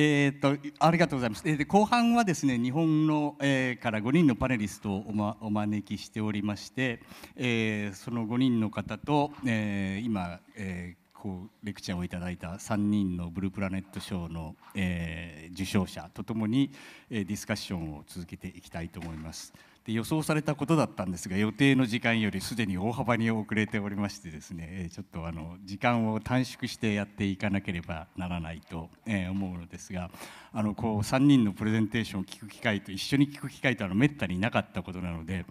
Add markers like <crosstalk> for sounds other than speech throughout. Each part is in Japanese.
えー、っとありがとうございます、えー、後半はですね日本の、えー、から5人のパネリストをお,、ま、お招きしておりまして、えー、その5人の方と、えー、今、えーこうレクチャーをいただいた3人のブループラネット賞の、えー、受賞者とともに、えー、ディスカッションを続けていきたいと思います。で予想されたことだったんですが予定の時間よりすでに大幅に遅れておりましてですねちょっとあの時間を短縮してやっていかなければならないと思うのですがあのこう3人のプレゼンテーションを聞く機会と一緒に聞く機会というのはめったになかったことなので。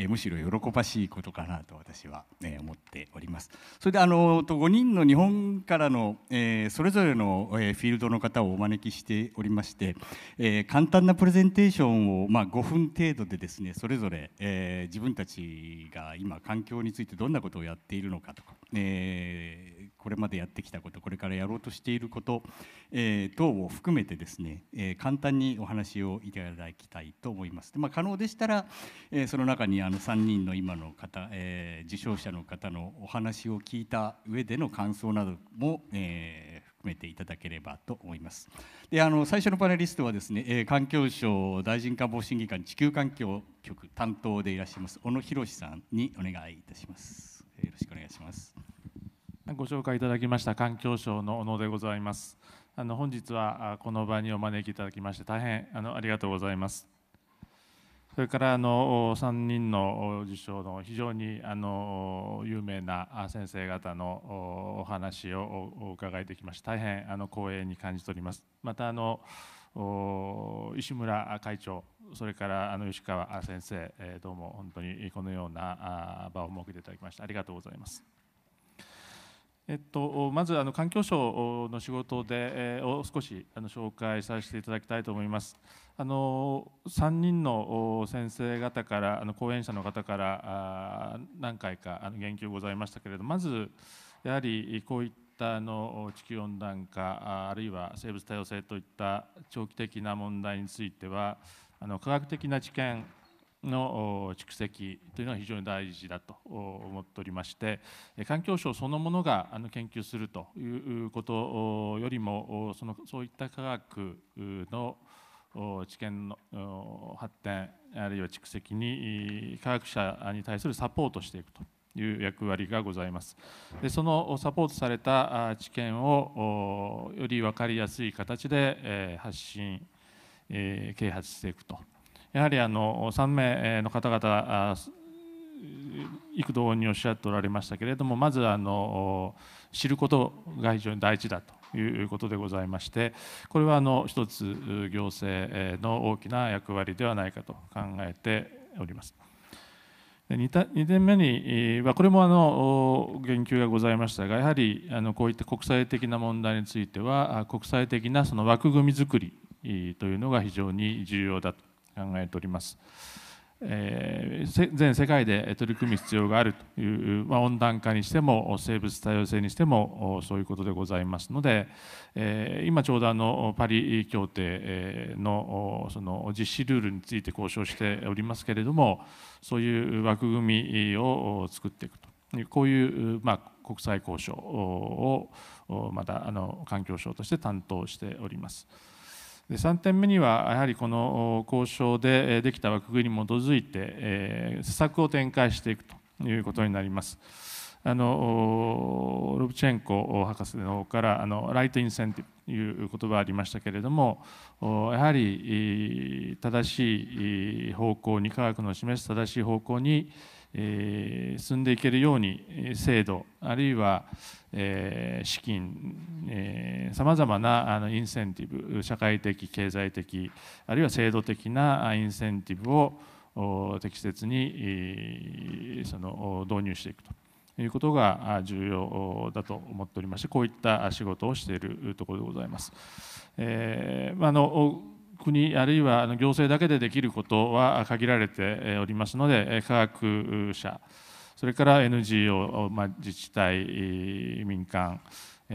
えむしろ喜ばしいことかなと私は、え思っております。それであのと5人の日本からの、えそれぞれの、えフィールドの方をお招きしておりまして、え簡単なプレゼンテーションを、まあ、5分程度でですねそれぞれ、え自分たちが今環境についてどんなことをやっているのかとか、えこれまでやってきたことこれからやろうとしていること、えー、等を含めてですね、えー、簡単にお話をいただきたいと思います。でまあ、可能でしたら、えー、その中にあの3人の今の方、え受賞者の方のお話を聞いた上での感想なども、え含めていただければと思います。であの最初のパネリストはですね、え環境省大臣官房審議官地球環境局担当でいらっしゃいます小野博さんにお願いいたします。よろしくお願いします。ご紹介いただきました環境省の小野でございます。あの本日はこの場にお招きいただきまして大変あのありがとうございます。それからあの3人の受賞の非常にあの有名な先生方のお話をお伺いできまして大変あの光栄に感じております。またあの石村会長それからあの吉川先生どうも本当にこのような場を設けていただきましてありがとうございます。えっと、まずあの環境省の仕事で、えー、を少しあの紹介させていただきたいと思います。あの3人の先生方からあの講演者の方からあ何回かあの言及ございましたけれどまずやはりこういったあの地球温暖化あるいは生物多様性といった長期的な問題についてはあの科学的な知見の蓄積というのは非常に大事だと思っておりまして環境省そのものが研究するということよりもそのそういった科学の知見の発展あるいは蓄積に科学者に対するサポートしていくという役割がございますでそのサポートされた知見をより分かりやすい形で発信啓発していくとやはりあの3名の方々幾度におっしゃっておられましたけれどもまずあの知ることが非常に大事だということでございましてこれはあの一つ行政の大きな役割ではないかと考えております。2点目には、これもあの言及がございましたが、やはりあのこういった国際的な問題については、国際的なその枠組み作りというのが非常に重要だと考えております。えー、全世界で取り組む必要があるという、まあ、温暖化にしても生物多様性にしてもそういうことでございますので、えー、今ちょうどあのパリ協定のその実施ルールについて交渉しておりますけれどもそういう枠組みを作っていくというこういう、まあ、国際交渉をまたあの環境省として担当しております。で3点目にはやはりこの交渉でできた枠組みに基づいて施策を展開していくということになります。あのロブチェンコ博士の方からあのライトインセンティブという言葉ありましたけれどもやはり正しい方向に科学の示す正しい方向にえ進んでいけるように制度あるいは、え資金さまざまなあのインセンティブ社会的経済的あるいは制度的なインセンティブを適切に、その導入していくと。いうことが重要だと思っておりましてこういった仕事をしているところでございます。えー、あの国あるいは行政だけでできることは限られておりますので科学者それから NGO、まあ、自治体民間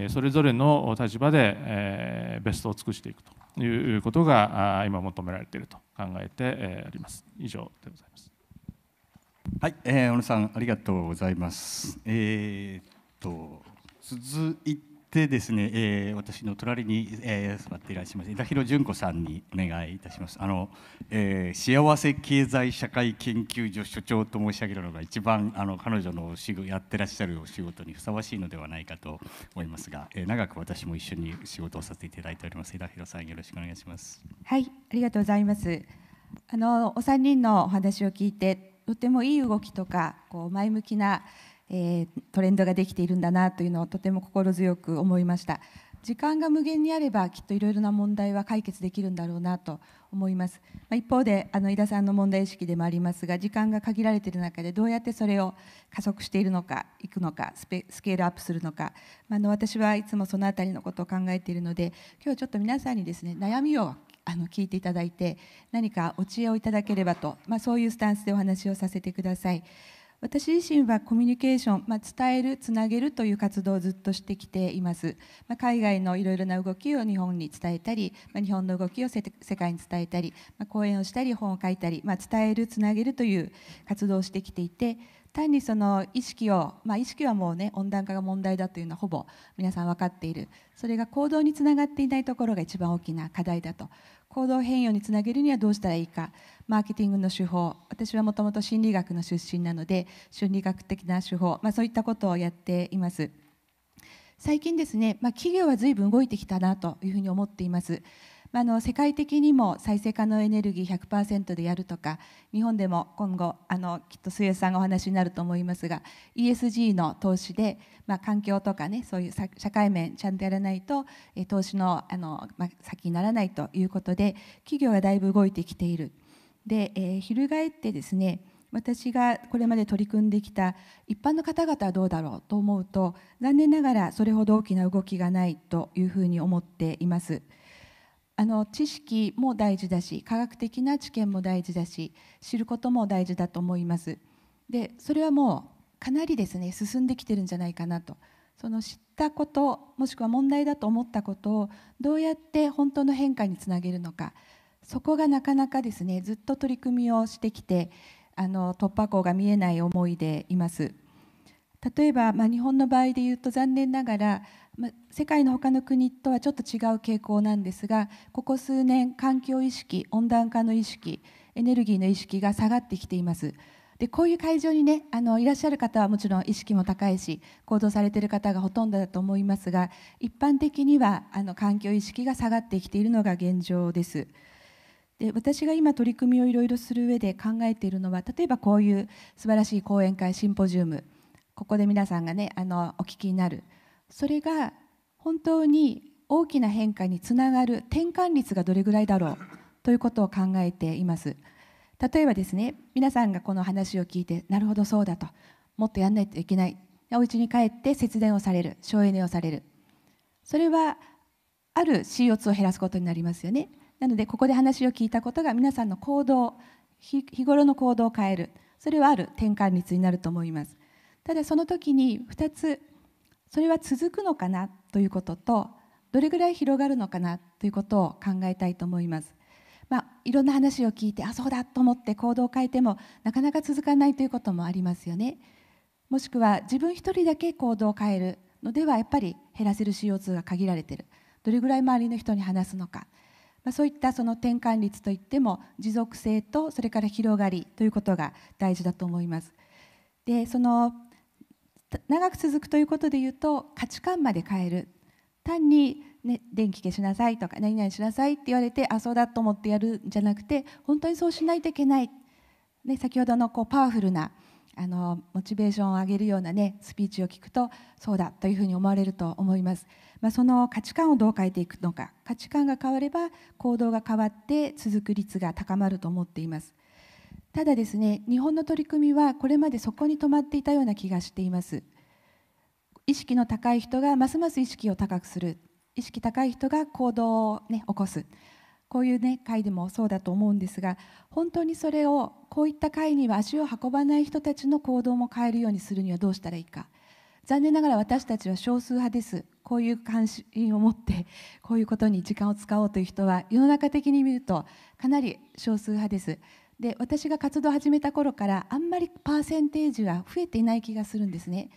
それぞれの立場でベストを尽くしていくということが今求められていると考えております以上でございますはい、えー、小野さんありがとうございます、えー、っと続いててですね、えー、私の隣に、えー、座っていらっしゃいます枝広純子さんにお願いいたしますあの、えー、幸せ経済社会研究所所長と申し上げるのが一番あの彼女のやってらっしゃるお仕事にふさわしいのではないかと思いますが、えー、長く私も一緒に仕事をさせていただいております枝広さんよろしくお願いしますはいありがとうございますあのお三人のお話を聞いてとてもいい動きとかこう前向きなえトレンドができているんだなというのをとても心強く思いました時間が無限にあればきっといろいろな問題は解決できるんだろうなと思います、まあ、一方であの井田さんの問題意識でもありますが時間が限られている中でどうやってそれを加速しているのかいくのかスケールアップするのか、まあ、の私はいつもそのあたりのことを考えているので今日ちょっと皆さんにですね悩みをあの聞いていただいて何かお知恵をいただければと、まあ、そういうスタンスでお話をさせてください。私自身はコミュニケーション、まあ、伝えるつなげるという活動をずっとしてきています、まあ、海外のいろいろな動きを日本に伝えたり、まあ、日本の動きを世界に伝えたり、ま講演をしたり本を書いたり、ま伝えるつなげるという活動をしてきていて単にその意識を、まあ、意識はもうね温暖化が問題だというのはほぼ皆さん分かっているそれが行動につながっていないところが一番大きな課題だと行動変容につなげるにはどうしたらいいかマーケティングの手法私はもともと心理学の出身なので心理学的な手法、まあ、そういったことをやっています。最近ですね、まあ、企業はずいぶん動いてきたなというふうに思っています。あの世界的にも再生可能エネルギー100%でやるとか日本でも今後あのきっと末さんがお話になると思いますが ESG の投資で、まあ、環境とかねそういう社会面ちゃんとやらないと投資のあの、まあ、先にならないということで企業がだいぶ動いてきている。で、えー、翻ってですね私がこれまで取り組んできた一般の方々はどうだろうと思うと残念ながらそれほど大きな動きがないというふうに思っています。あの知識も大事だし科学的な知見も大事だし知ることも大事だと思いますでそれはもうかなりですね進んできてるんじゃないかなとその知ったこともしくは問題だと思ったことをどうやって本当の変化につなげるのかそこがなかなかですねずっと取り組みをしてきてあの突破口が見えない思いでいます例えば、まあ、日本の場合で言うと残念ながらま、世界の他の国とはちょっと違う傾向なんですがここ数年環境意識温暖化の意識エネルギーの意識が下がってきていますでこういう会場にねあのいらっしゃる方はもちろん意識も高いし行動されている方がほとんどだと思いますが一般的にはあの環境意識が下がってきているのが現状ですで私が今取り組みをいろいろする上で考えているのは例えばこういう素晴らしい講演会シンポジウムここで皆さんがねあのお聞きになるそれが本当に大きな変化につながる転換率がどれぐらいだろうということを考えています例えばですね皆さんがこの話を聞いてなるほどそうだともっとやんないといけないお家に帰って節電をされる省エネをされるそれはある CO2 を減らすことになりますよねなのでここで話を聞いたことが皆さんの行動日頃の行動を変えるそれはある転換率になると思いますただその時に2つそれは続くのかなということとどれぐらい広がるのかなということを考えたいと思います。まあ、いろんな話を聞いてあそうだと思って行動を変えてもなかなか続かないということもありますよね。もしくは自分一人だけ行動を変えるのではやっぱり減らせる CO2 が限られてるどれぐらい周りの人に話すのか、まあ、そういったその転換率といっても持続性とそれから広がりということが大事だと思います。でその長く続くということで言うと価値観まで変える単に、ね、電気消しなさいとか何々しなさいって言われてあそうだと思ってやるんじゃなくて本当にそうしないといけない、ね、先ほどのこうパワフルなあのモチベーションを上げるような、ね、スピーチを聞くとそうだというふうに思われると思います、まあ、その価値観をどう変えていくのか価値観が変われば行動が変わって続く率が高まると思っていますただですね日本の取り組みはこれまでそこに止まっていたような気がしています意識の高い人がますます意識を高くする意識高い人が行動を、ね、起こすこういう、ね、会でもそうだと思うんですが本当にそれをこういった会には足を運ばない人たちの行動も変えるようにするにはどうしたらいいか残念ながら私たちは少数派ですこういう関心を持ってこういうことに時間を使おうという人は世の中的に見るとかなり少数派ですで私が活動を始めた頃からあんまりパーセンテージは増えていない気がするんですね。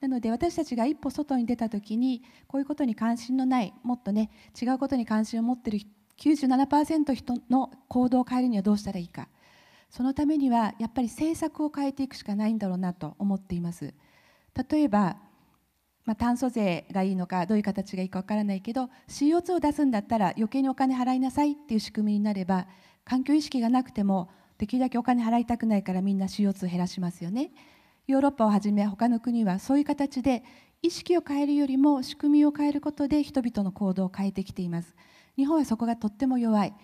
なので私たちが一歩外に出た時にこういうことに関心のないもっとね違うことに関心を持ってる97%人の行動を変えるにはどうしたらいいかそのためにはやっぱり政策を変えていくしかないんだろうなと思っています。例えばまあ、炭素税がいいのかどういう形がいいかわからないけど CO2 を出すんだったら余計にお金払いなさいっていう仕組みになれば環境意識がなくてもできるだけお金払いたくないからみんな CO2 減らしますよねヨーロッパをはじめ他の国はそういう形で意識を変えるよりも仕組みを変えることで人々の行動を変えてきています日本はそこがとっても弱い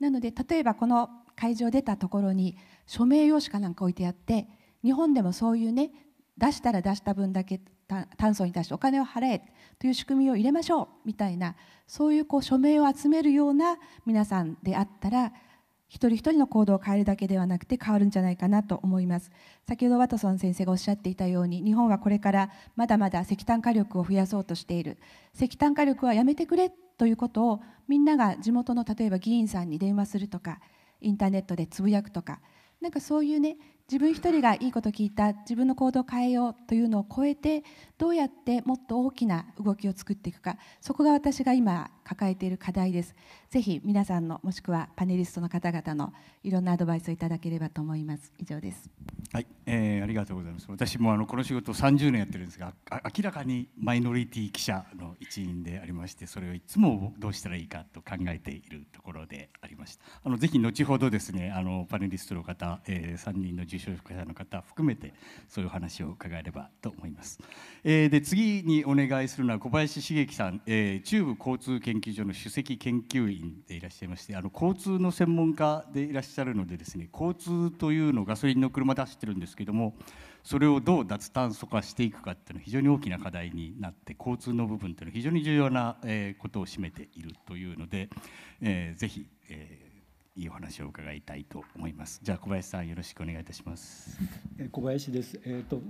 なので例えばこの会場出たところに署名用紙かなんか置いてあって日本でもそういうね出したら出した分だけ炭素に対してお金を払えという仕組みを入れましょうみたいなそういうこう署名を集めるような皆さんであったら一人一人の行動を変えるだけではなくて変わるんじゃないかなと思います先ほどワトソン先生がおっしゃっていたように日本はこれからまだまだ石炭火力を増やそうとしている石炭火力はやめてくれということをみんなが地元の例えば議員さんに電話するとかインターネットでつぶやくとかなんかそういうね自分一人がいいこと聞いた自分の行動を変えようというのを超えてどうやってもっと大きな動きを作っていくかそこが私が今抱えている課題ですぜひ皆さんのもしくはパネリストの方々のいろんなアドバイスをいただければと思います以上ですはい、えー、ありがとうございます私もあのこの仕事を30年やってるんですが明らかにマイノリティ記者の一員でありましてそれをいつもどうしたらいいかと考えているところでありましたあのぜひ後ほどですねあのパネリストの方、えー、3人の受賞者の方含めてそういう話を伺えればと思います、えー、で次にお願いするのは小林茂樹さん、えー、中部交通研究所の首席研究員員でいらっしゃいましてあの交通の専門家でいらっしゃるのでですね交通というのをガソリンの車で走ってるんですけどもそれをどう脱炭素化していくかっていうのは非常に大きな課題になって交通の部分というのは非常に重要な、えことを占めているというので、えー、ぜひ、えー、いいお話を伺いたいと思います。じゃあ小林さんよろしくお願いいたします。小林です。えっ、ー、と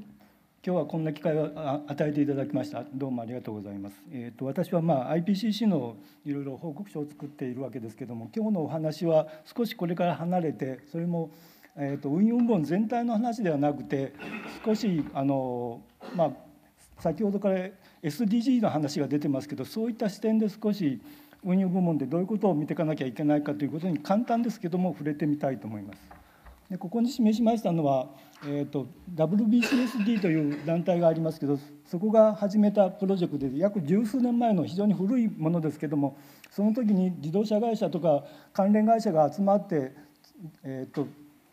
今日はこんな機会を与えていただきました。どうもありがとうございます。えっ、ー、と私はまあ IPCC のいろいろ報告書を作っているわけですけども、今日のお話は少しこれから離れて、それもえっ、ー、と運用論全体の話ではなくて、少しあのまあ先ほどから SDG の話が出てますけど、そういった視点で少し運用部門でどういうことを見ていかなきゃいけないかということに簡単ですけども触れてみたいと思います。でここに示しましたのは、えーと、WBCSD という団体がありますけどそこが始めたプロジェクトで約十数年前の非常に古いものですけどもその時に自動車会社とか関連会社が集まって、えーと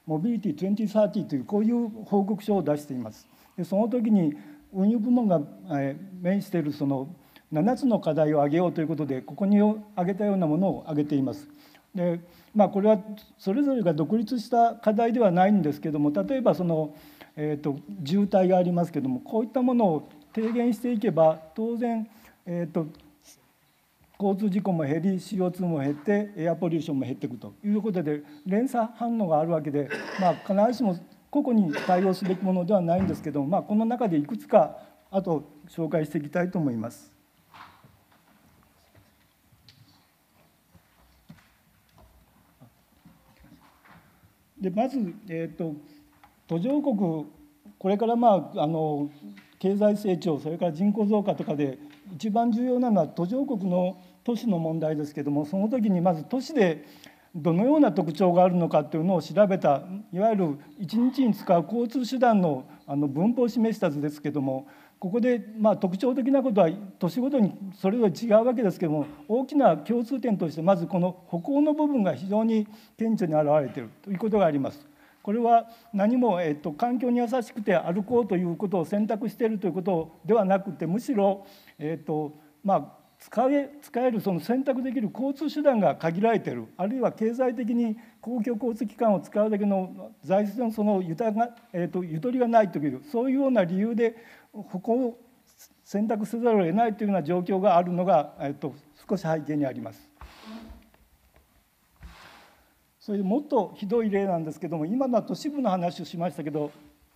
モビリティ2030というこういう報告書を出しています。でその時に運輸部門が、えー、面しているその7つの課題を挙げようということでここに挙げたようなものを挙げています。でまあ、これはそれぞれが独立した課題ではないんですけども例えばその、えーと、渋滞がありますけどもこういったものを低減していけば当然、えーと、と交通事故も減り CO2 も減ってエアポリューションも減っていくということで連鎖反応があるわけで、まあ、必ずしも個々に対応すべきものではないんですけども、まあ、この中でいくつかあと紹介していきたいと思います。でまず、えーと、途上国これからまああの経済成長それから人口増加とかで一番重要なのは途上国の都市の問題ですけどもその時にまず都市でどのような特徴があるのかっていうのを調べたいわゆる1日に使う交通手段のあの分布を示した図ですけどもここでまあ特徴的なことは年ごとにそれぞれ違うわけですけども大きな共通点としてまずこの歩行の部分が非常に顕著に表れているということがあります。これは何も、えっと、環境に優しくて歩こうということを選択しているということではなくてむしろ、えっとまあ、使え使えるその選択できる交通手段が限られているあるいは経済的に公共交通機関を使うだけの財政のそのゆたが、えっと、ゆとりがないというそういうような理由でここを選択せざるを得ないというような状況があるのが、えっと、少し背景にあります。それでもっとひどい例なんですけども今のは都市部の話をしましたけど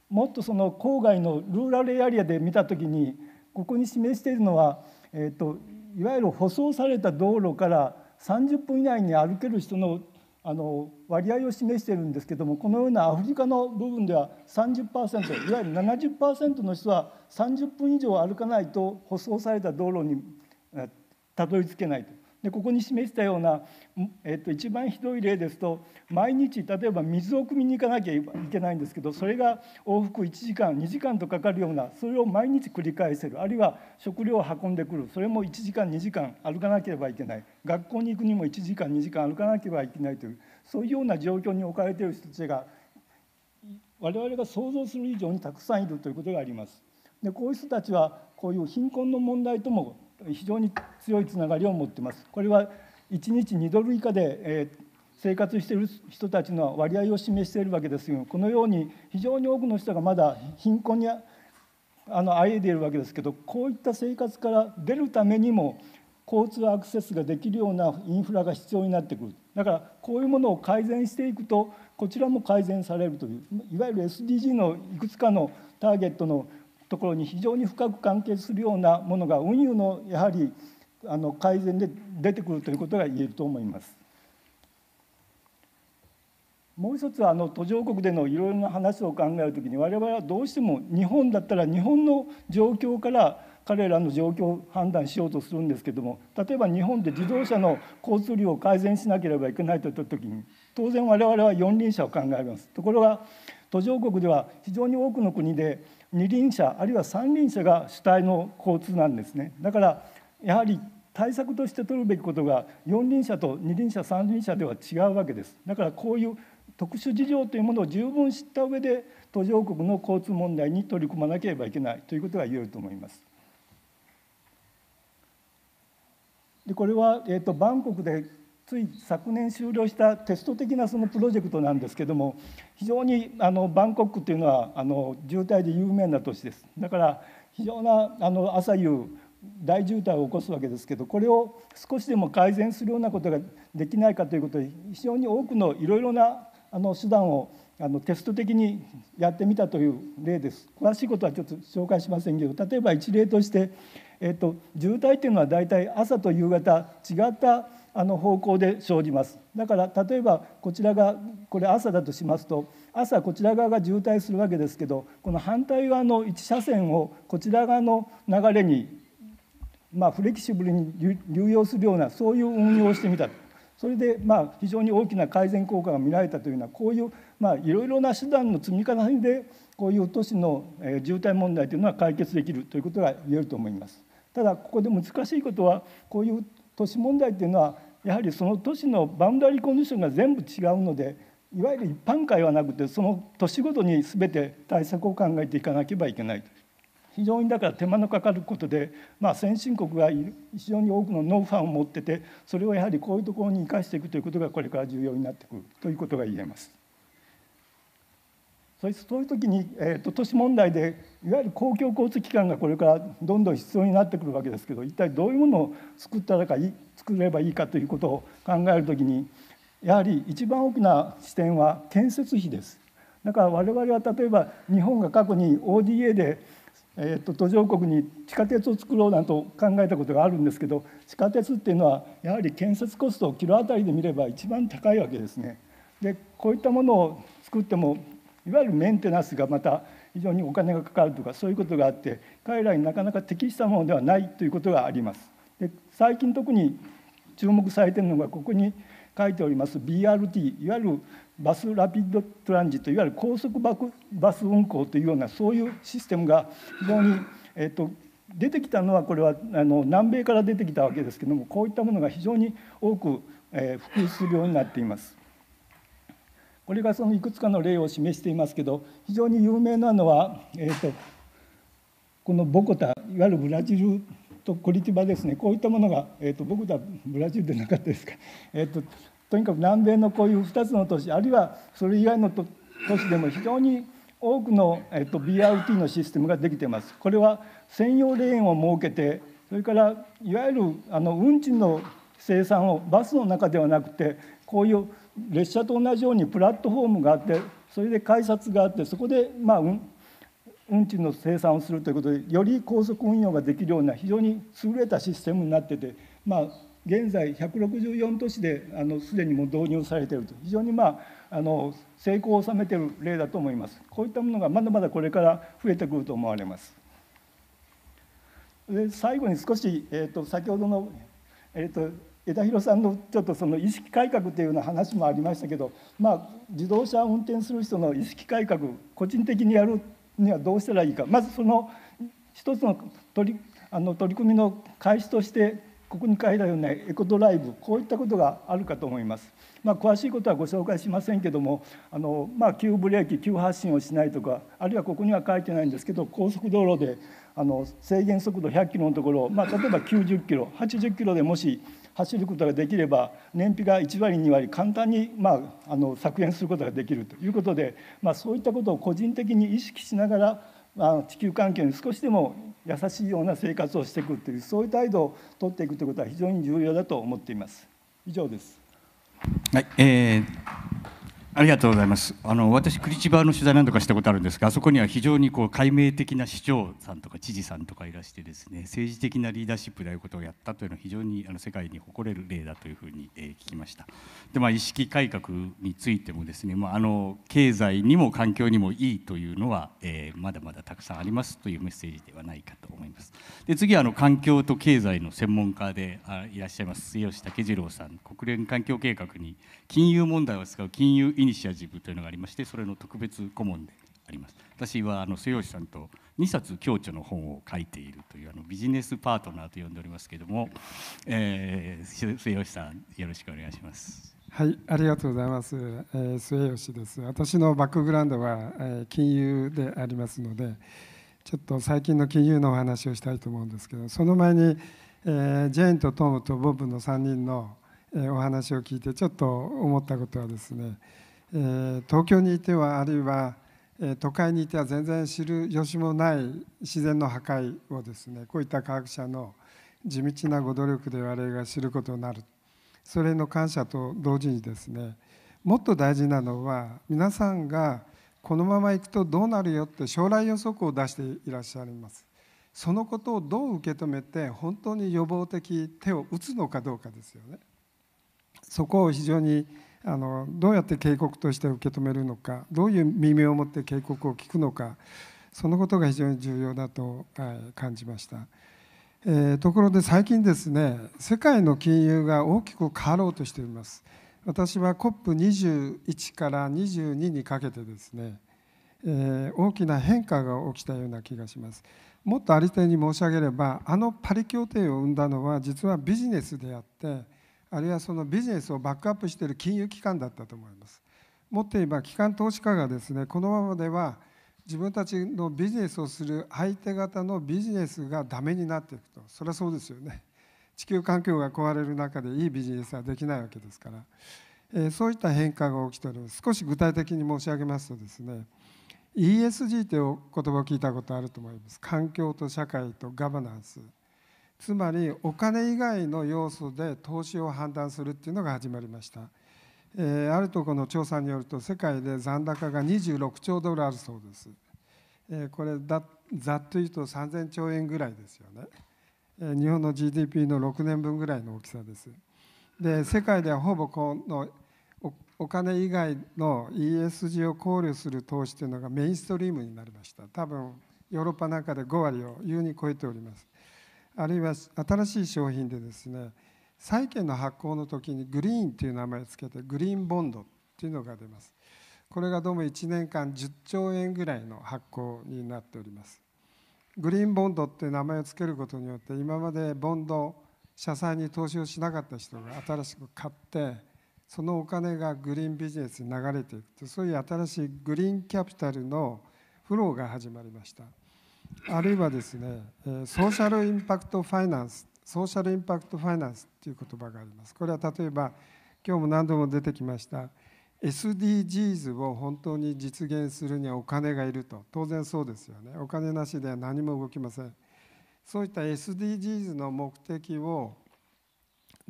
もっとその郊外のルーラルエリアで見たときにここに示しているのは、えっと、といわゆる舗装された道路から30分以内に歩ける人のあの割合を示してるんですけどもこのようなアフリカの部分では30%いわゆる70%の人は30分以上歩かないと舗装された道路にたどり着けないと。でここに示したような、えっと、一番ひどい例ですと毎日例えば水を汲みに行かなきゃいけないんですけどそれが往復1時間2時間とかかるようなそれを毎日繰り返せるあるいは食料を運んでくるそれも1時間2時間歩かなければいけない学校に行くにも1時間2時間歩かなければいけないというそういうような状況に置かれている人たちが我々が想像する以上にたくさんいるということがあります。でこういう人たちはこういう貧困の問題とも非常に強いつながりを持っています。これは1日2ドル以下で、えー、生活している人たちの割合を示しているわけですどこのように非常に多くの人がまだ貧困にあのあえいでいるわけですけどこういった生活から出るためにも交通アクセスができるようなインフラが必要になってくるだからこういうものを改善していくとこちらも改善されるといういわゆる SDG のいくつかのターゲットのところに非常に深く関係するようなものが運輸のやはりあの改善で出てくるということが言えると思います。もう一つはあの途上国でのいろいろな話を考えるときに我々はどうしても日本だったら日本の状況から彼らの状況を判断しようとするんですけども例えば日本で自動車の交通量を改善しなければいけないといったときに当然我々は四輪車を考えます。ところが途上国では非常に多くの国で二輪車あるいは三輪車が主体の交通なんですねだからやはり対策として取るべきことが四輪車と二輪車三輪車では違うわけですだからこういう特殊事情というものを十分知った上で途上国の交通問題に取り組まなければいけないということが言えると思います。でこれは、えーと、とバンコクでつい昨年終了したテスト的なそのプロジェクトなんですけども非常にあのバンコクというのはあの渋滞で有名な都市ですだから非常なあの朝夕大渋滞を起こすわけですけどこれを少しでも改善するようなことができないかということで非常に多くのいろいろなあの手段をあのテスト的にやってみたという例です。詳しいことはちょっと紹介しませんけど例えば一例として、えっと、渋滞というのは大体朝と夕方違ったあの方向で生じますだから例えばこちらがこれ朝だとしますと朝こちら側が渋滞するわけですけどこの反対側の1車線をこちら側の流れに、まあ、フレキシブルに流用するようなそういう運用をしてみたそれでまあ非常に大きな改善効果が見られたというのはこういうまあいろいろな手段の積み重ねでこういう都市の渋滞問題というのは解決できるということが言えると思います。ただここで難しいことはこういう都市問題というのはやはりその都市のバウンダリーコンディションが全部違うのでいわゆる一般会はなくてその年ごとに全て対策を考えていかなければいけない非常にだから手間のかかることで、まあ、先進国が非常に多くのノウハウを持っててそれをやはりこういうところに生かしていくということがこれから重要になってくるということが言えます。そういう時に、えーと、都市問題でいわゆる公共交通機関がこれからどんどん必要になってくるわけですけど一体どういうものを作ったらかい作ればいいかということを考える時にやはり一番大きな視点は建設費です。だから我々は例えば日本が過去に ODA で、えーと、途上国に地下鉄を作ろうなんと考えたことがあるんですけど地下鉄っていうのはやはり建設コストをキロ当たりで見れば一番高いわけですね。でこういったものを作ってもいわゆるメンテナンスがまた非常にお金がかかるとかそういうことがあって彼らになかなか適したものではないということがあります。で最近特に注目されているのがここに書いております BRT いわゆるバスラピッドトランジットいわゆる高速バス運行というようなそういうシステムが非常に、えっと、出てきたのはこれはあの南米から出てきたわけですけどもこういったものが非常に多く、えー、普及するようになっています。これがそのいくつかの例を示していますけど非常に有名なのは、えーと、このボコタいわゆるブラジルとコリティバですねこういったものが、えーと、ボコタブラジルでなかったですか、えーと、とにかく南米のこういう2つの都市あるいはそれ以外の都市でも非常に多くの、えー、と BRT のシステムができています。これは専用レーンを設けてそれからいわゆるあの運賃の生産をバスの中ではなくてこういう列車と同じようにプラットフォームがあってそれで改札があってそこで、まあ、運賃の生産をするということでより高速運用ができるような非常に優れたシステムになってて、まあ、現在164都市であのすでにも導入されていると非常に、まあ、あの成功を収めている例だと思いますこういったものがまだまだこれから増えてくると思われますで最後に少し、えーと、先ほどの、えーと枝広さんのちょっとその意識改革というような話もありましたけど、まあ、自動車を運転する人の意識改革個人的にやるにはどうしたらいいかまずその一つの取りあの取り組みの開始としてここに書いたようなエコドライブこういったことがあるかと思います。まあ、詳しいことはご紹介しませんけどもあの、まあ、急ブレーキ急発進をしないとかあるいはここには書いてないんですけど高速道路であの制限速度100キロのところ、まあ、例えば90キロ80キロでもし走ることができれば燃費が1割2割簡単に、まあ、あの削減することができるということで、まあ、そういったことを個人的に意識しながら、まあ、地球環境に少しでも優しいような生活をしていくというそういう態度を取っていくということは非常に重要だと思っています。以上です、はいえーありがとうございます。あの私クリチバーの取材何度かしたことあるんですが、あそこには非常にこう解明的な市長さんとか知事さんとかいらしてですね、政治的なリーダーシップであうことをやったというのは非常にあの世界に誇れる例だというふうに、え聞きました。で、まあ意識改革についてもですね、まああの経済にも環境にもいいというのは、えー、まだまだたくさんありますというメッセージではないかと思います。で、次はあの環境と経済の専門家であいらっしゃいます末吉武次郎さん、国連環境計画に金融問題を扱う金融イニシアジブというのがありましてそれの特別顧問であります私はあの末吉さんと2冊共著の本を書いているというあのビジネスパートナーと呼んでおりますけれども、えー、末吉さんよろしくお願いします。はい、ありがとうございます、えー、末吉です。私のバックグラウンドは、えー、金融でありますので、ちょっと最近の金融のお話をしたいと思うんですけど、その前に、えー、ジェーンとトムとボブの3人のお話を聞いてちょっと思ったことはですね東京にいてはあるいは都会にいては全然知る由もない自然の破壊をですねこういった科学者の地道なご努力で我々が知ることになるそれの感謝と同時にですねもっと大事なのは皆さんがこのままいくとどうなるよって将来予測を出していらっしゃいますそのことをどう受け止めて本当に予防的手を打つのかどうかですよね。そこを非常にあのどうやって警告として受け止めるのかどういう耳を持って警告を聞くのかそのことが非常に重要だと感じました、えー、ところで最近ですね世界の金融が大きく変わろうとしています私は COP21 から22にかけてですね、えー、大きな変化が起きたような気がしますもっとありてに申し上げればあのパリ協定を生んだのは実はビジネスであってあるいはそのビジネスをバックアップしている金融機関だったと思います。もっと言えば機関投資家がですねこのままでは自分たちのビジネスをする相手方のビジネスがダメになっていくとそれはそうですよね地球環境が壊れる中でいいビジネスはできないわけですから、えー、そういった変化が起きております少し具体的に申し上げますとですね ESG という言葉を聞いたことあると思います環境と社会とガバナンスつまりお金以外の要素で投資を判断するっていうのが始まりました、えー、あるとこの調査によると世界で残高が26兆ドルあるそうです、えー、これだざっと言うと3000兆円ぐらいですよね、えー、日本の GDP の6年分ぐらいの大きさですで世界ではほぼこのお金以外の ESG を考慮する投資というのがメインストリームになりました多分ヨーロッパなんかで5割を優に超えておりますあるいは新しい商品でですね債券の発行の時にグリーンという名前を付けてグリーンボンドというのが出ますこれがどうも1年間10兆円ぐらいの発行になっておりますグリーンボンドって名前を付けることによって今までボンド社債に投資をしなかった人が新しく買ってそのお金がグリーンビジネスに流れていくとそういう新しいグリーンキャピタルのフローが始まりました。あるいはですね、ソーシャルインパクトファイナンス、ソーシャルインパクトファイナンスという言葉があります。これは例えば、今日も何度も出てきました、SDGs を本当に実現するにはお金がいると、当然そうですよね、お金なしでは何も動きません。そういった SDGs の目的を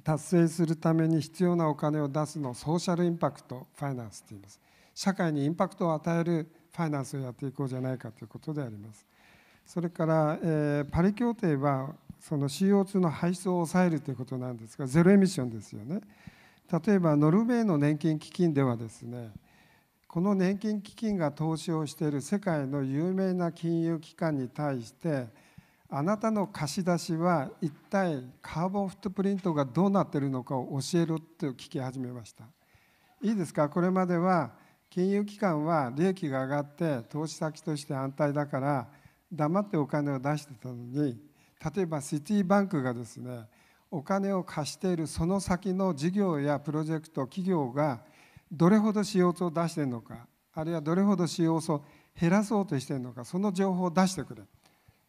達成するために必要なお金を出すのをソーシャルインパクトファイナンスと言います社会にインパクトを与えるファイナンスをやっていこうじゃないかということでありますそれから、えー、パリ協定はその CO2 の排出を抑えるということなんですがゼロエミッションですよね例えばノルウェーの年金基金ではですねこの年金基金が投資をしている世界の有名な金融機関に対してあなたの貸し出しは一体カーボンフットプリントがどうなっているのかを教えろと聞き始めましたいいですかこれまでは金融機関は利益が上がって投資先として安泰だから黙ってお金を出してたのに例えばシティバンクがですねお金を貸しているその先の事業やプロジェクト企業がどれほど CO2 を出しているのかあるいはどれほど CO2 を減らそうとしているのかその情報を出してくれ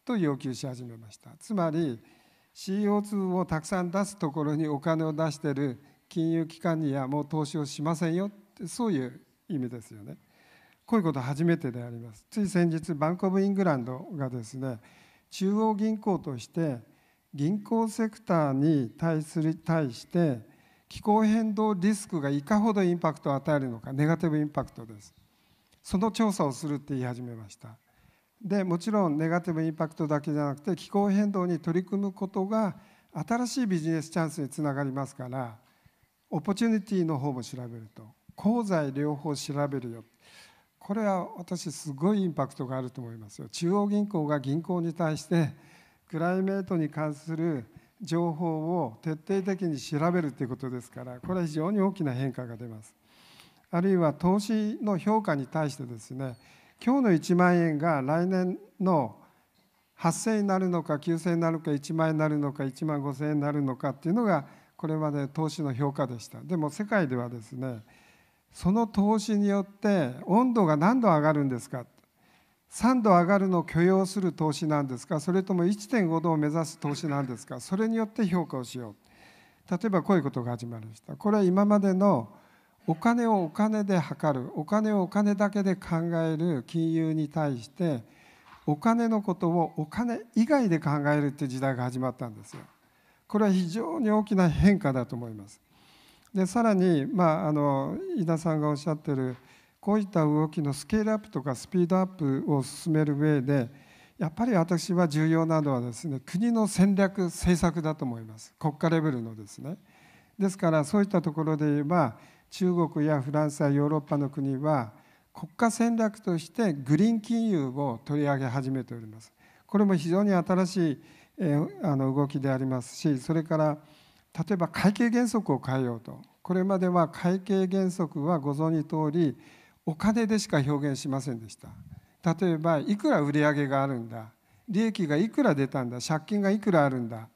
と要求し始めましたつまり CO2 をたくさん出すところにお金を出している金融機関にはもう投資をしませんよそういう意味ですよね。こういうこと初めてでありますつい先日バンコブ・イングランドがですね中央銀行として銀行セクターに対する対して気候変動リスクがいかほどインパクトを与えるのかネガティブインパクトですその調査をするって言い始めましたでもちろんネガティブインパクトだけじゃなくて気候変動に取り組むことが新しいビジネスチャンスにつながりますからオポチュニティの方も調べると功罪両方調べるよこれは私すごいインパクトがあると思いますよ中央銀行が銀行に対してクライメートに関する情報を徹底的に調べるということですからこれは非常に大きな変化が出ますあるいは投資の評価に対してですね今日の1万円が来年の8,000になるのか9,000になるか1万円になるのか1万5,000円になるのかっていうのがこれまで投資の評価でしたでも世界ではですねその投資によって温度が何度上がるんですか3度上がるのを許容する投資なんですかそれとも1.5度を目指す投資なんですかそれによって評価をしよう例えばこういうことが始まりましたこれは今までのお金をお金で測るお金をお金だけで考える金融に対してお金のことをお金以外で考えるっていう時代が始まったんですよこれは非常に大きな変化だと思いますでさらに、まあ、あの飯田さんがおっしゃってるこういった動きのスケールアップとかスピードアップを進める上でやっぱり私は重要なのはですね国の戦略政策だと思います国家レベルのですねですからそういったところで言えば中国やフランスやヨーロッパの国は国家戦略としてグリーン金融を取り上げ始めておりますこれも非常に新しい、えー、あの動きでありますしそれから例えば会計原則を変えようとこれまでは会計原則はご存じ通りお金でしか表現しませんでした例えばいくら売上があるんだ利益がいくら出たんだ借金がいくらあるんだ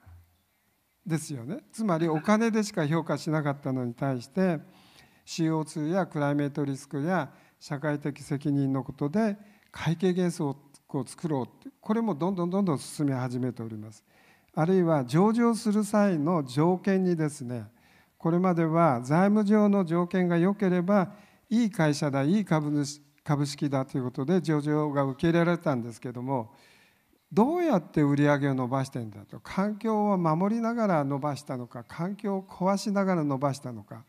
ですよねつまりお金でしか評価しなかったのに対して CO2 やクライメートリスクや社会的責任のことで会計原則を作ろうってこれもどんどんどんどん進み始めておりますあるいは上場する際の条件にですねこれまでは財務上の条件が良ければいい会社だいい株主株式だということで上場が受け入れられたんですけどもどうやって売り上げを伸ばしてんだと環境を守りながら伸ばしたのか環境を壊しながら伸ばしたのか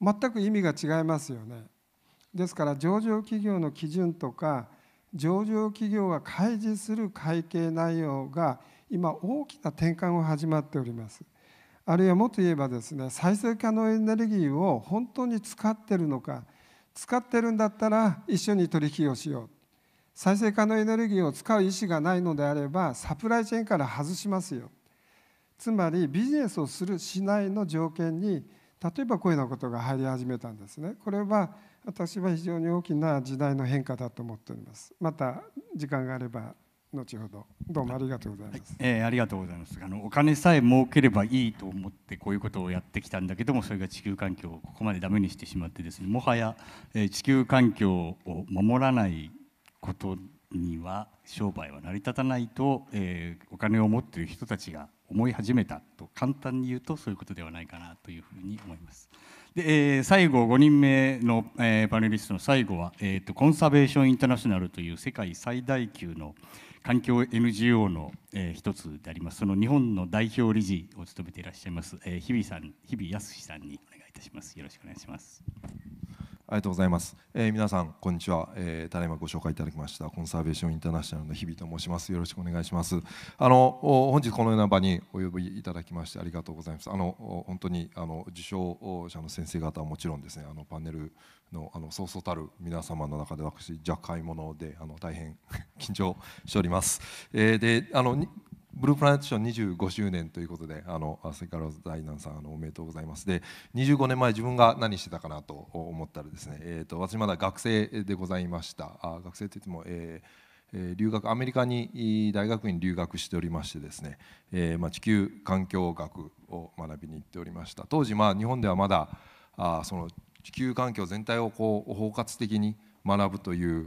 全く意味が違いますよね。ですから上場企業の基準とか上場企業が開示する会計内容が今大きな転換を始まっておりますあるいはもっと言えばですね再生可能エネルギーを本当に使ってるのか使ってるんだったら一緒に取引をしよう再生可能エネルギーを使う意思がないのであればサプライチェーンから外しますよつまりビジネスをするしないの条件に例えばこういうようなことが入り始めたんですねこれは私は非常に大きな時代の変化だと思っておりますまた時間があれば後ほどどうもありがとうございます、はい、えー、ありがとうございますあのお金さえ儲ければいいと思ってこういうことをやってきたんだけどもそれが地球環境をここまでダメにしてしまってですねもはや、えー、地球環境を守らないことには商売は成り立たないと、えー、お金を持っている人たちが思い始めたと簡単に言うとそういうことではないかなというふうに思います。で、えー、最後5人目の、えー、パネリストの最後は、えーと、コンサベーション・インターナショナルという世界最大級の、環境 NGO の、えー、一つでありますその日本の代表理事を務めていらっしゃいます、えー、日比さん日比康さんにお願いいたしますよろしくお願いしますありがとうございます、えー、皆さんこんにちは、えー、ただいまご紹介いただきましたコンサーベーションインターナショナルの日比と申しますよろしくお願いしますあの本日このような場にお呼びいただきましてありがとうございますあの本当にあの受賞者の先生方はもちろんですねあのパネルのあのそうそうたる皆様の中で私若干者であの大変緊張しております。えー、であのブループラネットション25周年ということで、あのセカロダイ財ンさんあのおめでとうございます。で、25年前自分が何してたかなと思ったらですね、えっ、ー、と私まだ学生でございました。あ学生といっても、えー、留学アメリカに大学院留学しておりましてですね、えー、まあ地球環境学を学びに行っておりました。当時まあ日本ではまだあその地球環境全体をこう包括的に学ぶという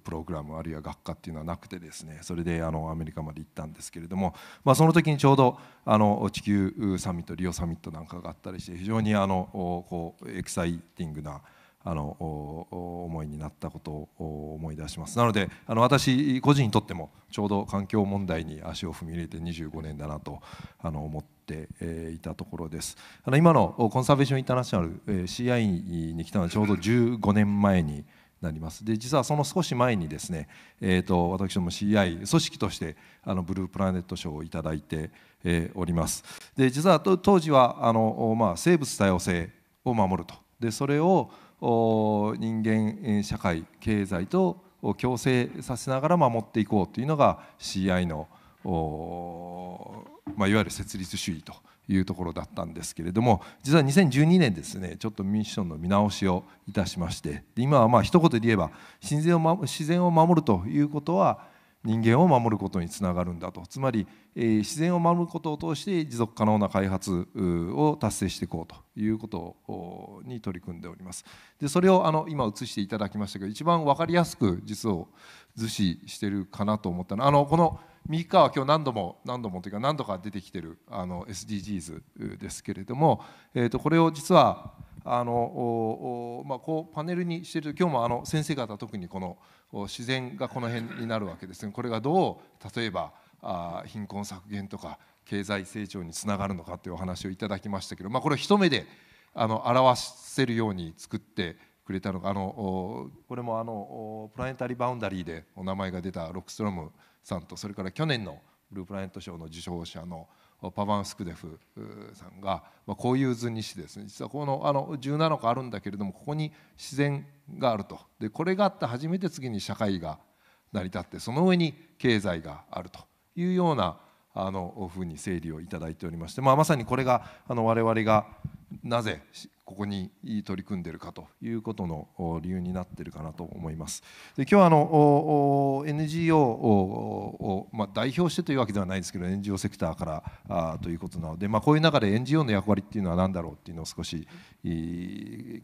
プログラムあるいは学科っていうのはなくてですねそれであのアメリカまで行ったんですけれども、まあ、その時にちょうどあの地球サミットリオサミットなんかがあったりして非常にあのこうエキサイティングなあの思いになったことを思い出しますなのであの私個人にとってもちょうど環境問題に足を踏み入れて25年だなとあの思っていたところですあの今のコンサーベーションインターナショナル CI に来たのはちょうど15年前に。なりますで実はその少し前にですね、えーと、と私ども CI 組織としてあのブループラネット賞をいただいて、えー、おりますで実は当時はあの、まあ、生物多様性を守るとでそれを人間社会経済と共生させながら守っていこうというのが CI の、まあ、いわゆる設立主義というところだったんですけれども実は2012年ですねちょっとミッションの見直しをいたしまして今はまあ一言で言えば自然を自然を守るということは人間を守ることにつながるんだとつまり、えー、自然を守ることを通して持続可能な開発を達成していこうということに取り組んでおりますでそれをあの今映していただきましたけど一番分かりやすく実を図示してるかなと思ったのはあのこの「右側は今日何度も何度もというか何度か出てきてるあの SDGs ですけれども、えー、とこれを実はあのまあ、こうパネルにしてる今日もあの先生方特にこの自然がこの辺になるわけですがこれがどう例えばあ貧困削減とか経済成長につながるのかというお話をいただきましたけど、まあ、これを一目であの表せるように作ってくれたのがあのこれもあのプラネタリーバウンダリーでお名前が出たロックストロームさんとそれから去年のブループラネット賞の受賞者のパバン・スクデフさんが、まあ、こういう図にしてですね実はこのあの17個あるんだけれどもここに自然があるとでこれがあって初めて次に社会が成り立ってその上に経済があるというようなあのふうに整理をいただいておりまして、まあ、まさにこれがあの我々がなぜここに取り組んでいるかということの理由になっているかなと思います。で今日はあの NGO を、まあ、代表してというわけではないですけど NGO セクターからあということなので、まあ、こういう中で NGO の役割っていうのは何だろうっていうのを少し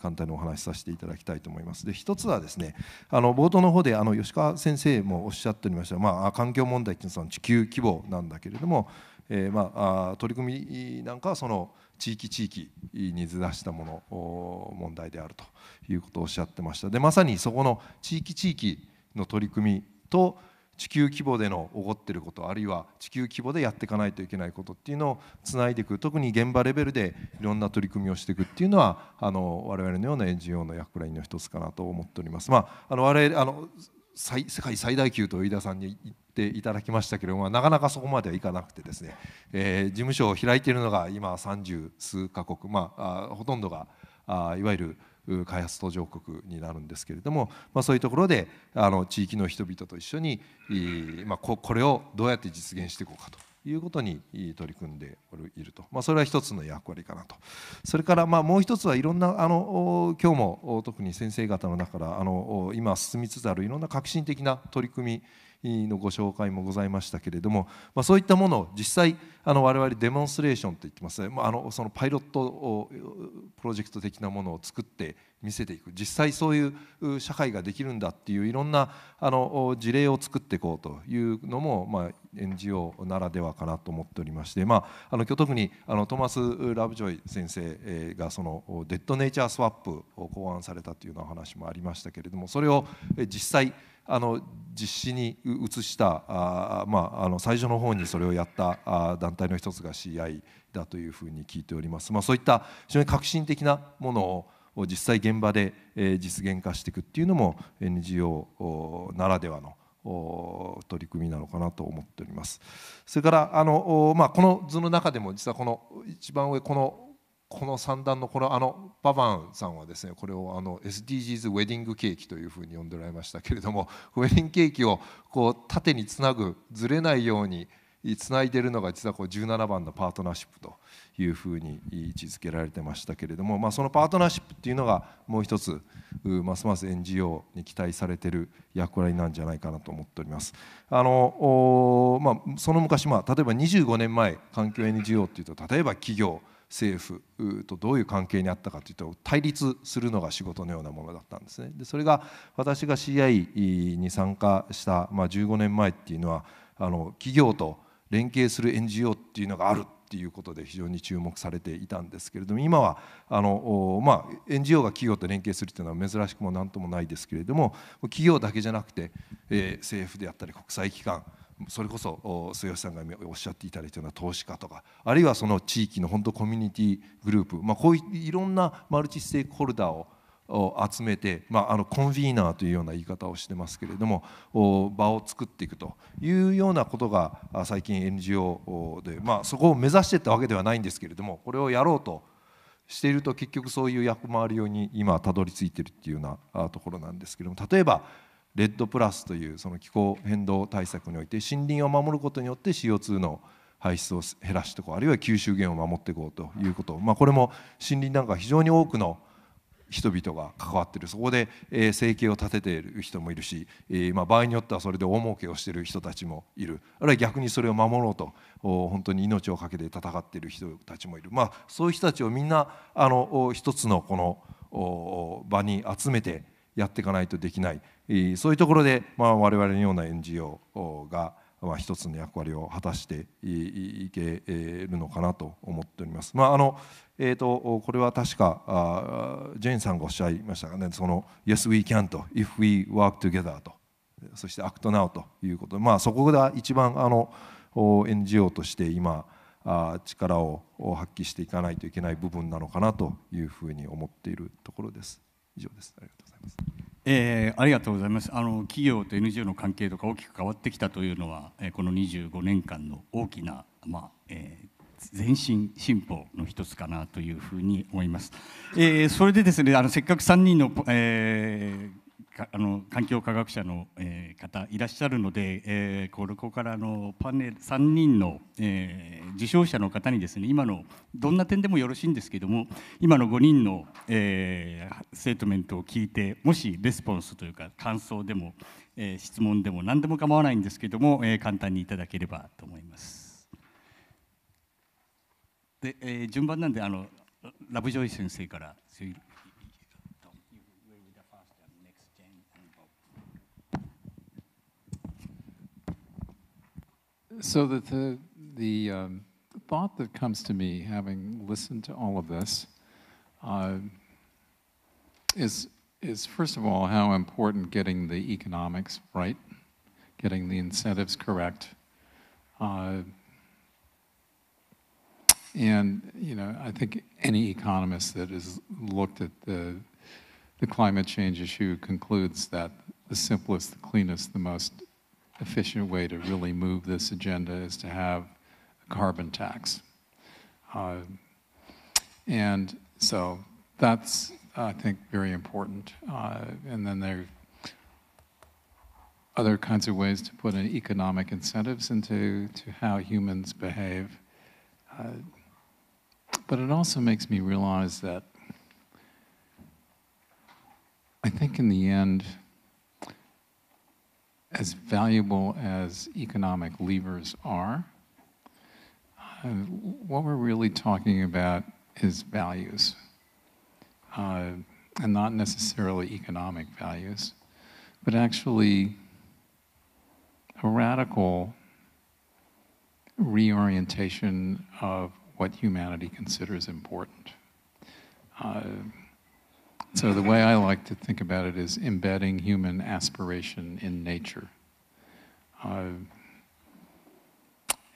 簡単にお話しさせていただきたいと思います。で一つはですねあの冒頭の方であの吉川先生もおっしゃっておりました、まあ、環境問題っいうのは地球規模なんだけれども、えー、まあ、取り組みなんかはその地域地域にずらしたもの問題であるということをおっしゃってましたでまさにそこの地域地域の取り組みと地球規模での起こっていることあるいは地球規模でやっていかないといけないことっていうのをつないでいく特に現場レベルでいろんな取り組みをしていくっていうのはあの我々のような NGO の役割の一つかなと思っております。まあ、あの我々あの世界最大級と飯田さんに言っていただきましたけれどもなかなかそこまではいかなくてですね、えー、事務所を開いているのが今30数カ国、まあ、あほとんどがあいわゆる開発途上国になるんですけれども、まあ、そういうところであの地域の人々と一緒に、まあ、ここれをどうやって実現していこうかということに取り組んでいると、まあ、それは一つの役割かなとそれからまあもう一つはいろんなあの今日も特に先生方の中からあの今進みつつあるいろんな革新的な取り組みのご紹介もございましたけれども、まあ、そういったものを実際あの我々デモンストレーションと言ってます、ね、まあ、のそのパイロットをプロジェクト的なものを作って見せていく実際そういう社会ができるんだっていういろんなあの事例を作っていこうというのも、まあ、NGO ならではかなと思っておりまして、まあ、あの今日特にあのトマス・ラブジョイ先生がそのデッド・ネイチャー・スワップを考案されたというようなお話もありましたけれどもそれを実際あの実施に移したあ、まあ、あの最初の方にそれをやったあ団体の一つが CI だというふうに聞いております、まあ、そういった非常に革新的なものを実際現場で実現化していくっていうのも NGO ならではの取り組みなのかなと思っております。それからあの、まあ、この図の中でも実はこの一番上このこの三段のこれあのババンさんはですねこれをあの SDGs ウェディングケーキというふうに呼んでおられましたけれどもウェディングケーキをこう縦につなぐずれないようにつないでいるのが実はこう17番のパートナーシップというふうに位置づけられてましたけれども、まあ、そのパートナーシップっていうのがもう一つますます NGO に期待されてる役割なんじゃないかなと思っております。あのまあ、その昔、まあ、例えば25年前環境 NGO っていうと例えば企業政府とどういう関係にあったかというと対立するのが仕事のようなものだったんですね。でそれが私が CI に参加した、まあ、15年前っていうのはあの企業と連携する NGO っていうのがあるっていうことで非常に注目されていたんですけれども今はあの、まあ、NGO が企業と連携するっていうのは珍しくも何ともないですけれども企業だけじゃなくて、えー、政府であったり国際機関それこそ末吉さんがおっしゃっていただいたような投資家とかあるいはその地域の本当コミュニティグループ、まあ、こういろんなマルチステークホルダーを集めて、まあ、あのコンビーナーというような言い方をしてますけれども場を作っていくというようなことが最近 NGO で、まあ、そこを目指していったわけではないんですけれどもこれをやろうとしていると結局そういう役回りように今たどり着いてるっていうようなところなんですけれども例えばレッドプラスというその気候変動対策において森林を守ることによって CO2 の排出を減らしていこうあるいは吸収源を守っていこうということ、まあ、これも森林なんか非常に多くの人々が関わってるそこで、え生計を立てている人もいるし、えまあ、場合によってはそれで大儲けをしている人たちもいるあるいは逆にそれを守ろうと本当に命を懸けて戦っている人たちもいる、まあ、そういう人たちをみんなあの一つのこの場に集めてやっていかないとできないそういうところで、まあ、我々のような NGO が、まあ、一つの役割を果たしていけるのかなと思っております。まああのえーと、これは確かジェーンさんがおっしゃいましたがねその「Yes, we can」と「If we work together」とそして「Act now」ということで、まあ、そこが一番あの NGO として今力を発揮していかないといけない部分なのかなというふうに思っているところです。以上です。ありがとうございます。えー、ありがとうございますあの企業と NGO の関係とか大きく変わってきたというのは、えー、この25年間の大きな、まあえー、前進進歩の一つかなというふうに思います。えー、それでですねあのせっかく3人の、えーあの環境科学者の、えー、方いらっしゃるので、えー、ここからのパネル3人の、えー、受賞者の方にですね今のどんな点でもよろしいんですけども今の5人の、えー、ステートメントを聞いてもしレスポンスというか感想でも、えー、質問でも何でも構わないんですけども、えー、簡単にいただければと思います。でえー、順番なんであのラブジョイ先生から。so that the, the um, thought that comes to me, having listened to all of this, uh, is, is first of all how important getting the economics right, getting the incentives correct. Uh, and you know, I think any economist that has looked at the the climate change issue concludes that the simplest, the cleanest, the most efficient way to really move this agenda is to have a carbon tax. Uh, and so that's, I think, very important. Uh, and then there are other kinds of ways to put in economic incentives into to how humans behave. Uh, but it also makes me realize that I think in the end, as valuable as economic levers are, uh, what we're really talking about is values, uh, and not necessarily economic values, but actually a radical reorientation of what humanity considers important. Uh, so the way I like to think about it is embedding human aspiration in nature. Uh,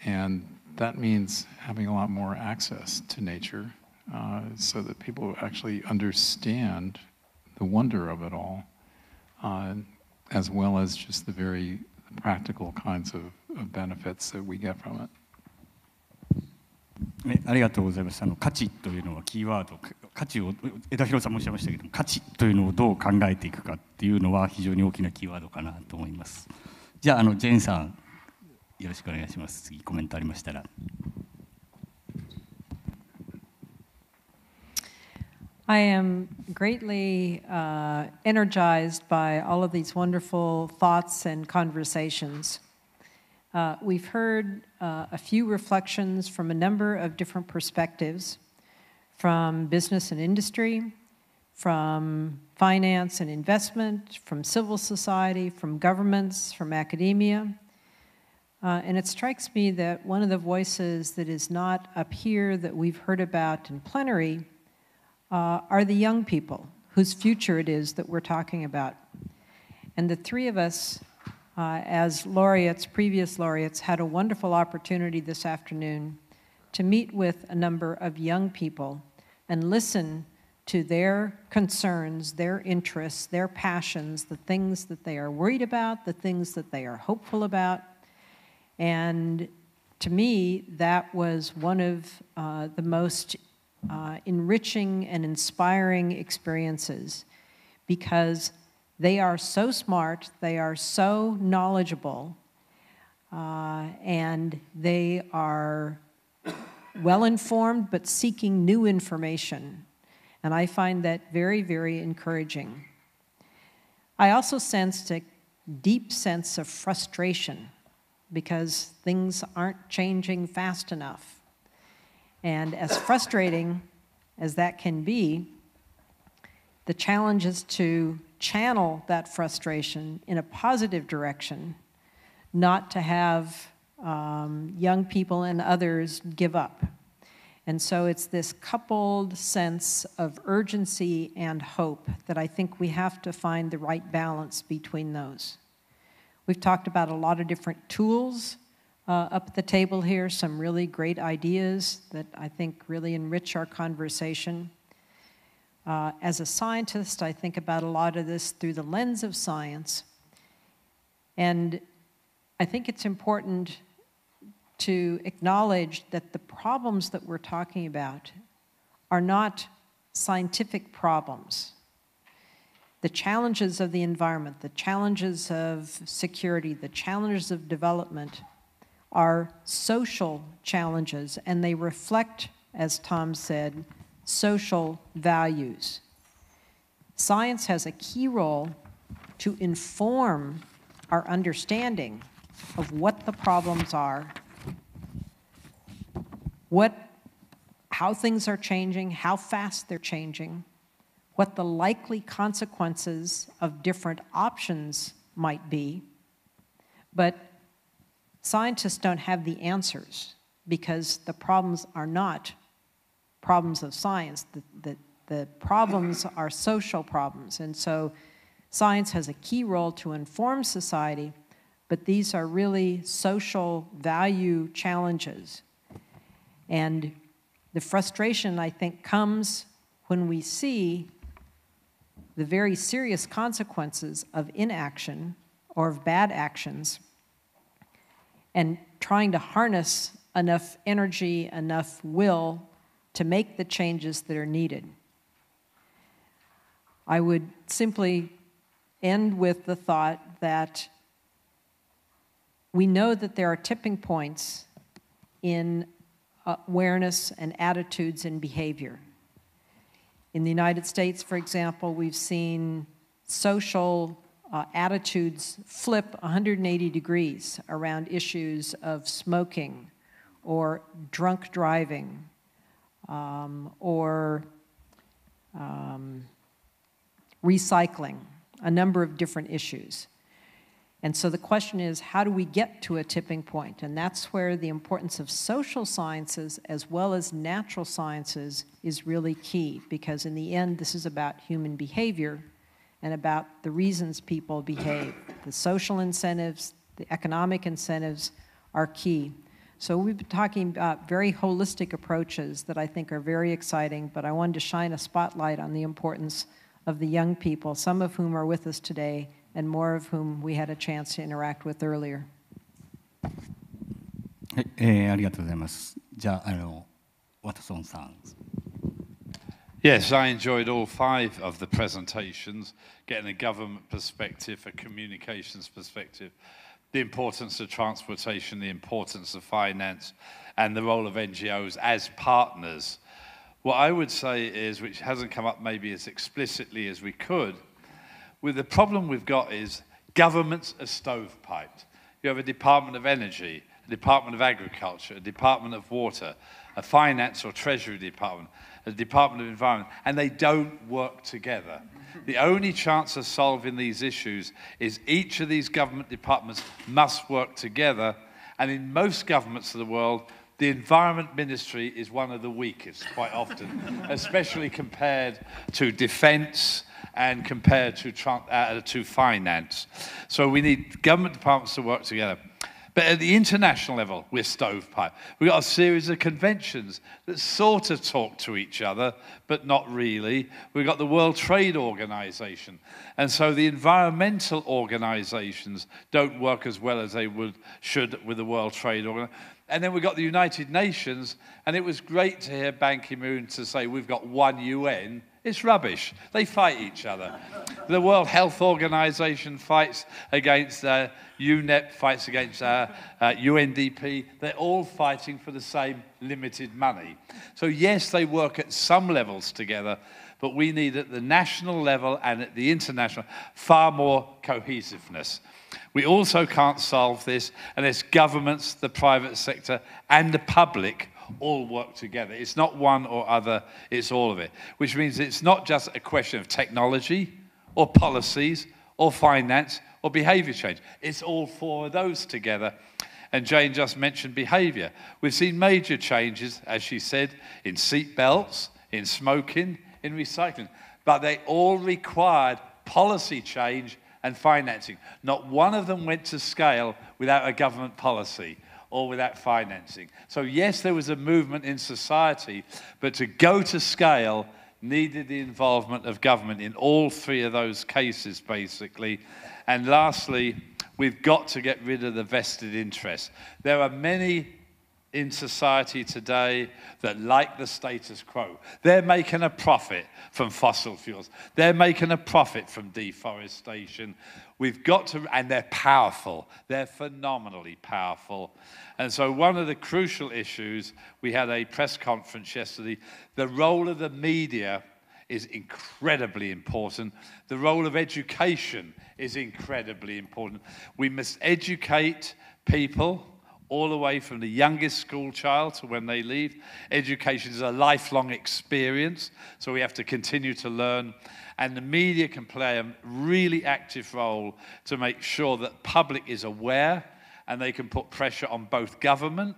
and that means having a lot more access to nature uh, so that people actually understand the wonder of it all, uh, as well as just the very practical kinds of, of benefits that we get from it. ありがとうございます。あの価値というのはキーワード、価値を枝広さんもおっしゃいましたけど価値というのをどう考えていくかっていうのは非常に大きなキーワードかなと思います。じゃあのジェーンさんよろしくお願いします。次コメントありましたら。I am greatly energized by all of these wonderful thoughts and conversations. Uh, we've heard uh, a few reflections from a number of different perspectives from business and industry, from finance and investment, from civil society, from governments, from academia. Uh, and it strikes me that one of the voices that is not up here that we've heard about in plenary uh, are the young people whose future it is that we're talking about. And the three of us uh, as laureates, previous laureates, had a wonderful opportunity this afternoon to meet with a number of young people and listen to their concerns, their interests, their passions, the things that they are worried about, the things that they are hopeful about. And to me, that was one of uh, the most uh, enriching and inspiring experiences because they are so smart, they are so knowledgeable, uh, and they are well informed but seeking new information. And I find that very, very encouraging. I also sensed a deep sense of frustration because things aren't changing fast enough. And as frustrating as that can be, the challenge is to channel that frustration in a positive direction, not to have um, young people and others give up. And so it's this coupled sense of urgency and hope that I think we have to find the right balance between those. We've talked about a lot of different tools uh, up at the table here, some really great ideas that I think really enrich our conversation. Uh, as a scientist, I think about a lot of this through the lens of science. And I think it's important to acknowledge that the problems that we're talking about are not scientific problems. The challenges of the environment, the challenges of security, the challenges of development are social challenges, and they reflect, as Tom said, social values. Science has a key role to inform our understanding of what the problems are, what, how things are changing, how fast they're changing, what the likely consequences of different options might be. But scientists don't have the answers because the problems are not problems of science. The, the, the problems are social problems. And so science has a key role to inform society, but these are really social value challenges. And the frustration, I think, comes when we see the very serious consequences of inaction or of bad actions and trying to harness enough energy, enough will to make the changes that are needed. I would simply end with the thought that we know that there are tipping points in uh, awareness and attitudes and behavior. In the United States, for example, we've seen social uh, attitudes flip 180 degrees around issues of smoking or drunk driving um, or um, recycling, a number of different issues. And so the question is, how do we get to a tipping point? And that's where the importance of social sciences as well as natural sciences is really key, because in the end, this is about human behavior and about the reasons people behave. The social incentives, the economic incentives are key. So we've been talking about uh, very holistic approaches that I think are very exciting, but I wanted to shine a spotlight on the importance of the young people, some of whom are with us today, and more of whom we had a chance to interact with earlier. Yes, I enjoyed all five of the presentations, getting a government perspective, a communications perspective, the importance of transportation, the importance of finance, and the role of NGOs as partners. What I would say is, which hasn't come up maybe as explicitly as we could, with the problem we've got is governments are stovepiped. You have a Department of Energy, a Department of Agriculture, a Department of Water, a Finance or Treasury Department, a Department of Environment, and they don't work together. The only chance of solving these issues is each of these government departments must work together. And in most governments of the world, the environment ministry is one of the weakest quite often, <laughs> especially compared to defense and compared to, uh, to finance. So we need government departments to work together. But at the international level, we're stovepipe. We've got a series of conventions that sort of talk to each other, but not really. We've got the World Trade Organization. And so the environmental organizations don't work as well as they would, should with the World Trade Organization. And then we got the United Nations, and it was great to hear Ban Ki moon to say, We've got one UN. It's rubbish. They fight each other. the World Health Organization fights against uh, UNEP, fights against uh, uh, UNDP. They're all fighting for the same limited money. So, yes, they work at some levels together, but we need at the national level and at the international far more cohesiveness. We also can't solve this unless governments, the private sector, and the public all work together. It's not one or other, it's all of it, which means it's not just a question of technology or policies or finance or behavior change. It's all four of those together. And Jane just mentioned behavior. We've seen major changes, as she said, in seatbelts, in smoking, in recycling, but they all required policy change and financing. Not one of them went to scale without a government policy or without financing. So, yes, there was a movement in society, but to go to scale needed the involvement of government in all three of those cases, basically. And lastly, we've got to get rid of the vested interest. There are many in society today that like the status quo. They're making a profit from fossil fuels. They're making a profit from deforestation. We've got to, and they're powerful. They're phenomenally powerful. And so, one of the crucial issues, we had a press conference yesterday, the role of the media is incredibly important. The role of education is incredibly important. We must educate people all the way from the youngest school child to when they leave. Education is a lifelong experience, so we have to continue to learn. And the media can play a really active role to make sure that public is aware and they can put pressure on both government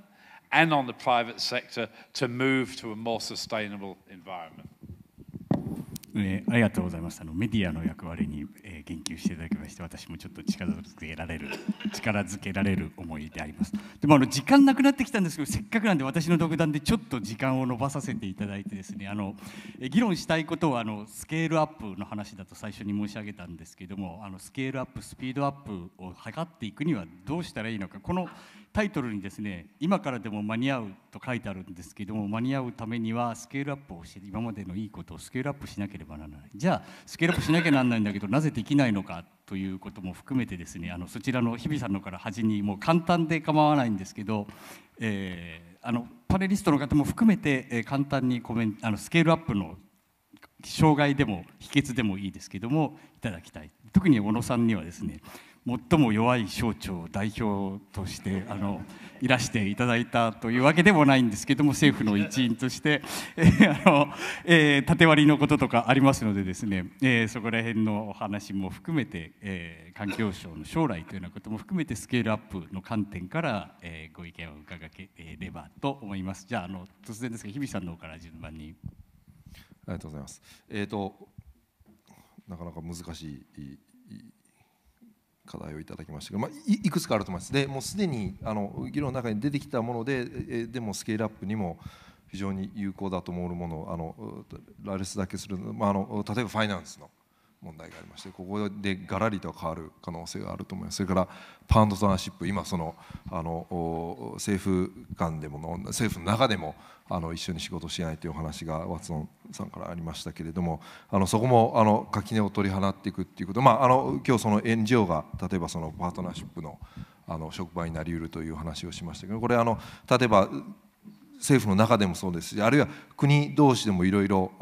and on the private sector to move to a more sustainable environment. えー、ありがとうございますあのメディアの役割に、えー、言及していただきまして私もちょっと力づけられる <laughs> 力づけられる思いでありますでもあの時間なくなってきたんですけどせっかくなんで私の独断でちょっと時間を延ばさせていただいてですねあの議論したいことはあのスケールアップの話だと最初に申し上げたんですけどもあのスケールアップスピードアップを測っていくにはどうしたらいいのかこのタイトルにですね「今からでも間に合う」と書いてあるんですけども間に合うためにはスケールアップをして今までのいいことをスケールアップしなければならないじゃあスケールアップしなきゃなんないんだけど <laughs> なぜできないのかということも含めてですねあのそちらの日比さんのから端にもう簡単で構わないんですけど、えー、あのパネリストの方も含めて、えー、簡単にコメンあのスケールアップの障害でも秘訣でもいいですけどもいただきたい特に小野さんにはですね最も弱い省庁代表としてあのいらしていただいたというわけでもないんですけども政府の一員として、えー、<laughs> あのえー、縦割りのこととかありますのでですね、えー、そこら辺のお話も含めて、え環境省の将来というようなことも含めてスケールアップの観点から、えご意見を伺えればと思います。じゃああの突然ですが日比さんの方から順番にありがとうございます。えっ、となかなか難しい課題をいただきましたが、まあ、いくつかあると思います。でもうすでにあの議論の中に出てきたもので、えでもスケールアップにも非常に有効だと思うものあのラ羅スだけする、まあ、あの例えばファイナンスの問題がありましてここでガラリと変わる可能性があると思いますそれからパンドトナーシップ今そのあの政府間でもの政府の中でもあの一緒に仕事しないというお話がワツオンさんからありましたけれどもあのそこもあの垣根を取り払っていくっていうこと、まあ、あの今日その NGO が例えばそのパートナーシップのあの職場になりうるという話をしましたけどこれあの例えば政府の中でもそうですしあるいは国同士でもいろいろ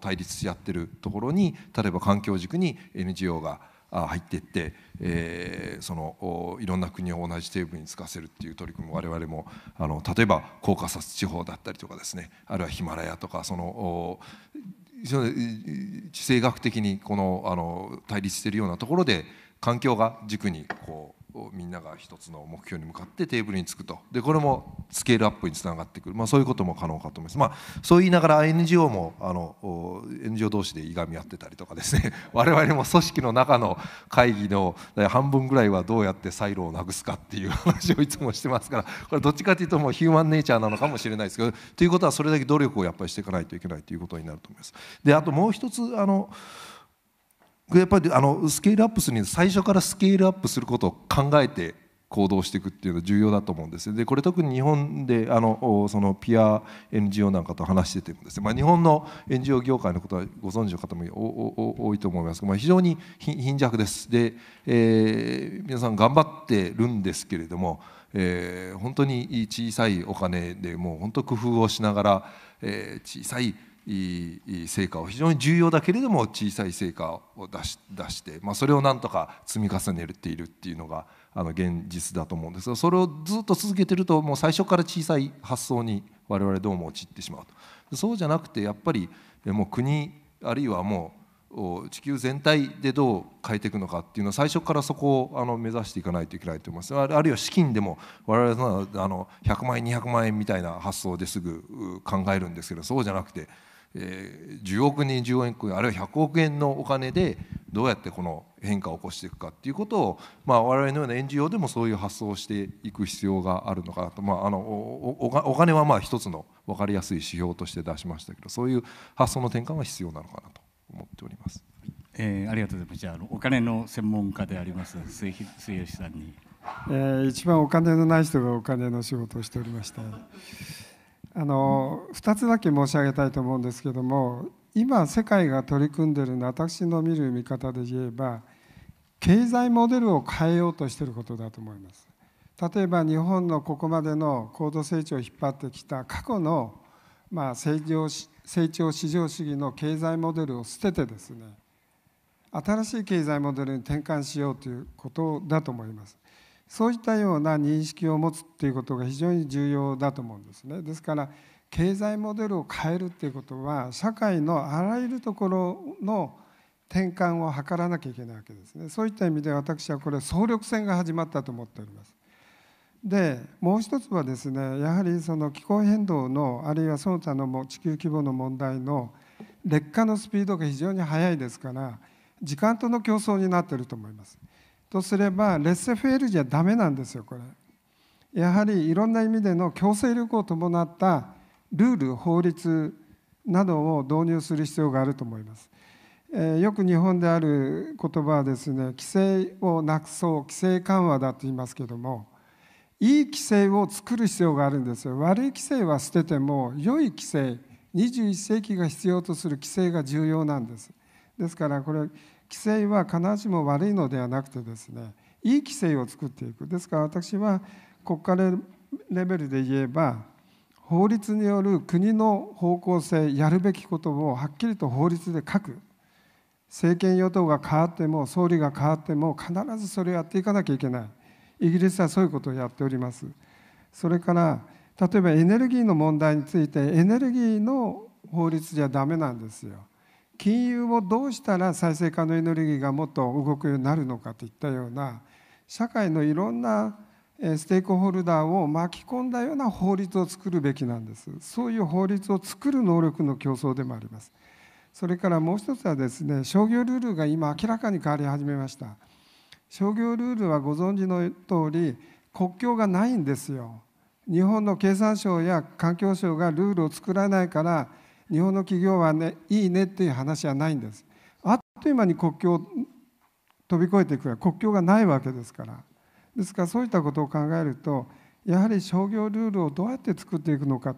対立し合ってるところに例えば環境軸に NGO が入っていって、えー、そのいろんな国を同じテーブルにつかせるっていう取り組みを我々もあの例えばコーカサス地方だったりとかですねあるいはヒマラヤとかその地政学的にこのあの対立しているようなところで環境が軸にこうをみんなが一つの目標に向かってテーブルにつくとでこれもスケールアップにつながってくる、まあ、そういうことも可能かと思います、まあ、そう言いながら NGO もあの NGO 同士でいがみ合ってたりとかですね <laughs> 我々も組織の中の会議の半分ぐらいはどうやってサイロをなくすかっていう話をいつもしてますからこれどっちかというともうヒューマンネイチャーなのかもしれないですけどということはそれだけ努力をやっぱりしていかないといけないということになると思います。であともう一つあのやっぱりあのスケールアップするに最初からスケールアップすることを考えて行動していくっていうのは重要だと思うんですでこれ特に日本であのそのピア NGO なんかと話しててもですね、まあ、日本の NGO 業界のことはご存知の方も多いと思いますが、まあ、非常に貧弱ですで、えー、皆さん頑張ってるんですけれども、えー、本当に小さいお金でもう本当工夫をしながら、えー、小さい成果を非常に重要だけれども小さい成果を出し出して、まあ、それをなんとか積み重ねているっていうのがあの現実だと思うんですがそれをずっと続けてるともう最初から小さい発想に我々どうも陥ってしまうとそうじゃなくてやっぱりもう国あるいはもう地球全体でどう変えていくのかっていうのは最初からそこをあの目指していかないといけないと思いますあるいは資金でも我々はあの100万円200万円みたいな発想ですぐ考えるんですけどそうじゃなくて。10億人10億円あるいは100億円のお金でどうやってこの変化を起こしていくかっていうことを、まあ、我々のような NGO でもそういう発想をしていく必要があるのかなと、まあ、あのお金はまあ一つの分かりやすい指標として出しましたけどそういう発想の転換が必要なのかなと思っております。えー、ありがとうございます。じゃあお金の専門家であります末吉さんに、えー、一番お金のない人がお金の仕事をしておりました。あの2つだけ申し上げたいと思うんですけども今世界が取り組んでいる私の見る見方で言えば経済モデルを変えようとしていることだと思います。例えば日本のここまでの高度成長を引っ張ってきた過去の、まあ、成長成長市場主義の経済モデルを捨ててですね新しい経済モデルに転換しようということだと思います。そういったような認識を持つっていうことが非常に重要だと思うんですね。ですから経済モデルを変えるっていうことは社会のあらゆるところの転換を図らなきゃいけないわけですね。そういった意味で私はこれ総力戦が始まったと思っております。でもう一つはですねやはりその気候変動のあるいはその他の地球規模の問題の劣化のスピードが非常に速いですから時間との競争になっていると思います。とすればレッセフェールじゃダメなんですよこれやはりいろんな意味での強制力を伴ったルール法律などを導入する必要があると思います、えー、よく日本である言葉はですね規制をなくそう規制緩和だと言いますけどもいい規制を作る必要があるんですよ悪い規制は捨てても良い規制21世紀が必要とする規制が重要なんですですからこれ規制は必ずしも悪いのではなくてですねいい規制を作っていくですから私は国家レベルで言えば法律による国の方向性やるべきことをはっきりと法律で書く政権与党が変わっても総理が変わっても必ずそれをやっていかなきゃいけないイギリスはそういうことをやっておりますそれから例えばエネルギーの問題についてエネルギーの法律じゃダメなんですよ金融をどうしたら再生可能エネルギーがもっと動くようになるのかといったような社会のいろんなステークホルダーを巻き込んだような法律を作るべきなんですそういう法律を作る能力の競争でもありますそれからもう一つはですね商業ルールが今明らかに変わり始めました商業ルールはご存知の通り国境がないんですよ日本の経産省や環境省がルールを作らないから日本の企業はねいいねっていう話はないんですあっという間に国境を飛び越えていくから国境がないわけですからですからそういったことを考えるとやはり商業ルールをどうやって作っていくのか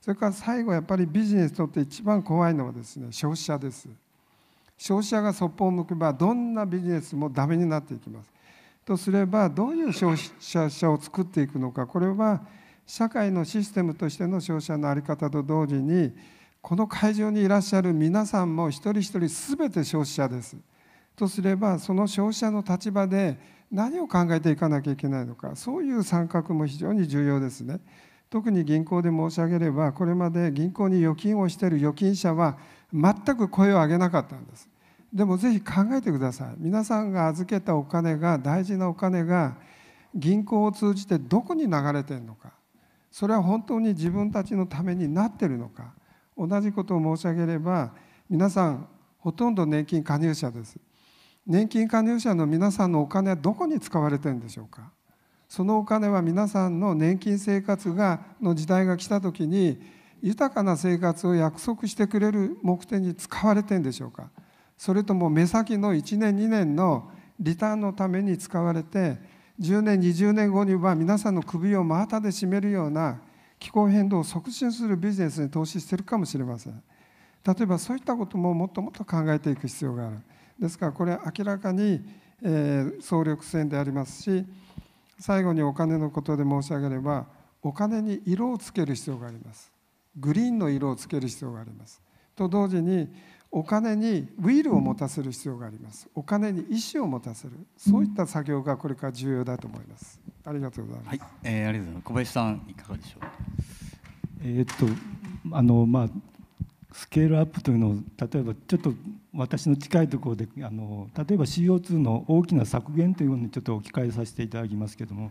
それから最後やっぱりビジネスにとって一番怖いのはですね消費者です消費者がそっぽを向けばどんなビジネスもダメになっていきますとすればどういう消費者を作っていくのかこれは社会のシステムとしての消費者の在り方と同時にこの会場にいらっしゃる皆さんも一人一人全て消費者です。とすればその消費者の立場で何を考えていかなきゃいけないのかそういう参画も非常に重要ですね。特に銀行で申し上げればこれまで銀行に預金をしている預金者は全く声を上げなかったんです。でもぜひ考えてください。皆さんが預けたお金が大事なお金が銀行を通じてどこに流れてるのかそれは本当に自分たちのためになってるのか。同じことを申し上げれば皆さんほとんど年金加入者です年金加入者の皆さんのお金はどこに使われてるんでしょうかそのお金は皆さんの年金生活がの時代が来た時に豊かな生活を約束してくれる目的に使われてるんでしょうかそれとも目先の1年2年のリターンのために使われて10年20年後には皆さんの首を真綿で絞めるような気候変動を促進するビジネスに投資しているかもしれません例えばそういったことももっともっと考えていく必要があるですからこれは明らかに、えー、総力戦でありますし最後にお金のことで申し上げればお金に色をつける必要がありますグリーンの色をつける必要がありますと同時にお金にウィルを持たせる必要がありますお金に意思を持たせるそういった作業がこれから重要だと思いますありがとうございます、はい、えー、ありがとうございます小林さんいかがでしょうえー、っとあのまあスケールアップというのを例えばちょっと私の近いところであの例えば CO2 の大きな削減というのにちょっと置き換えさせていただきますけれども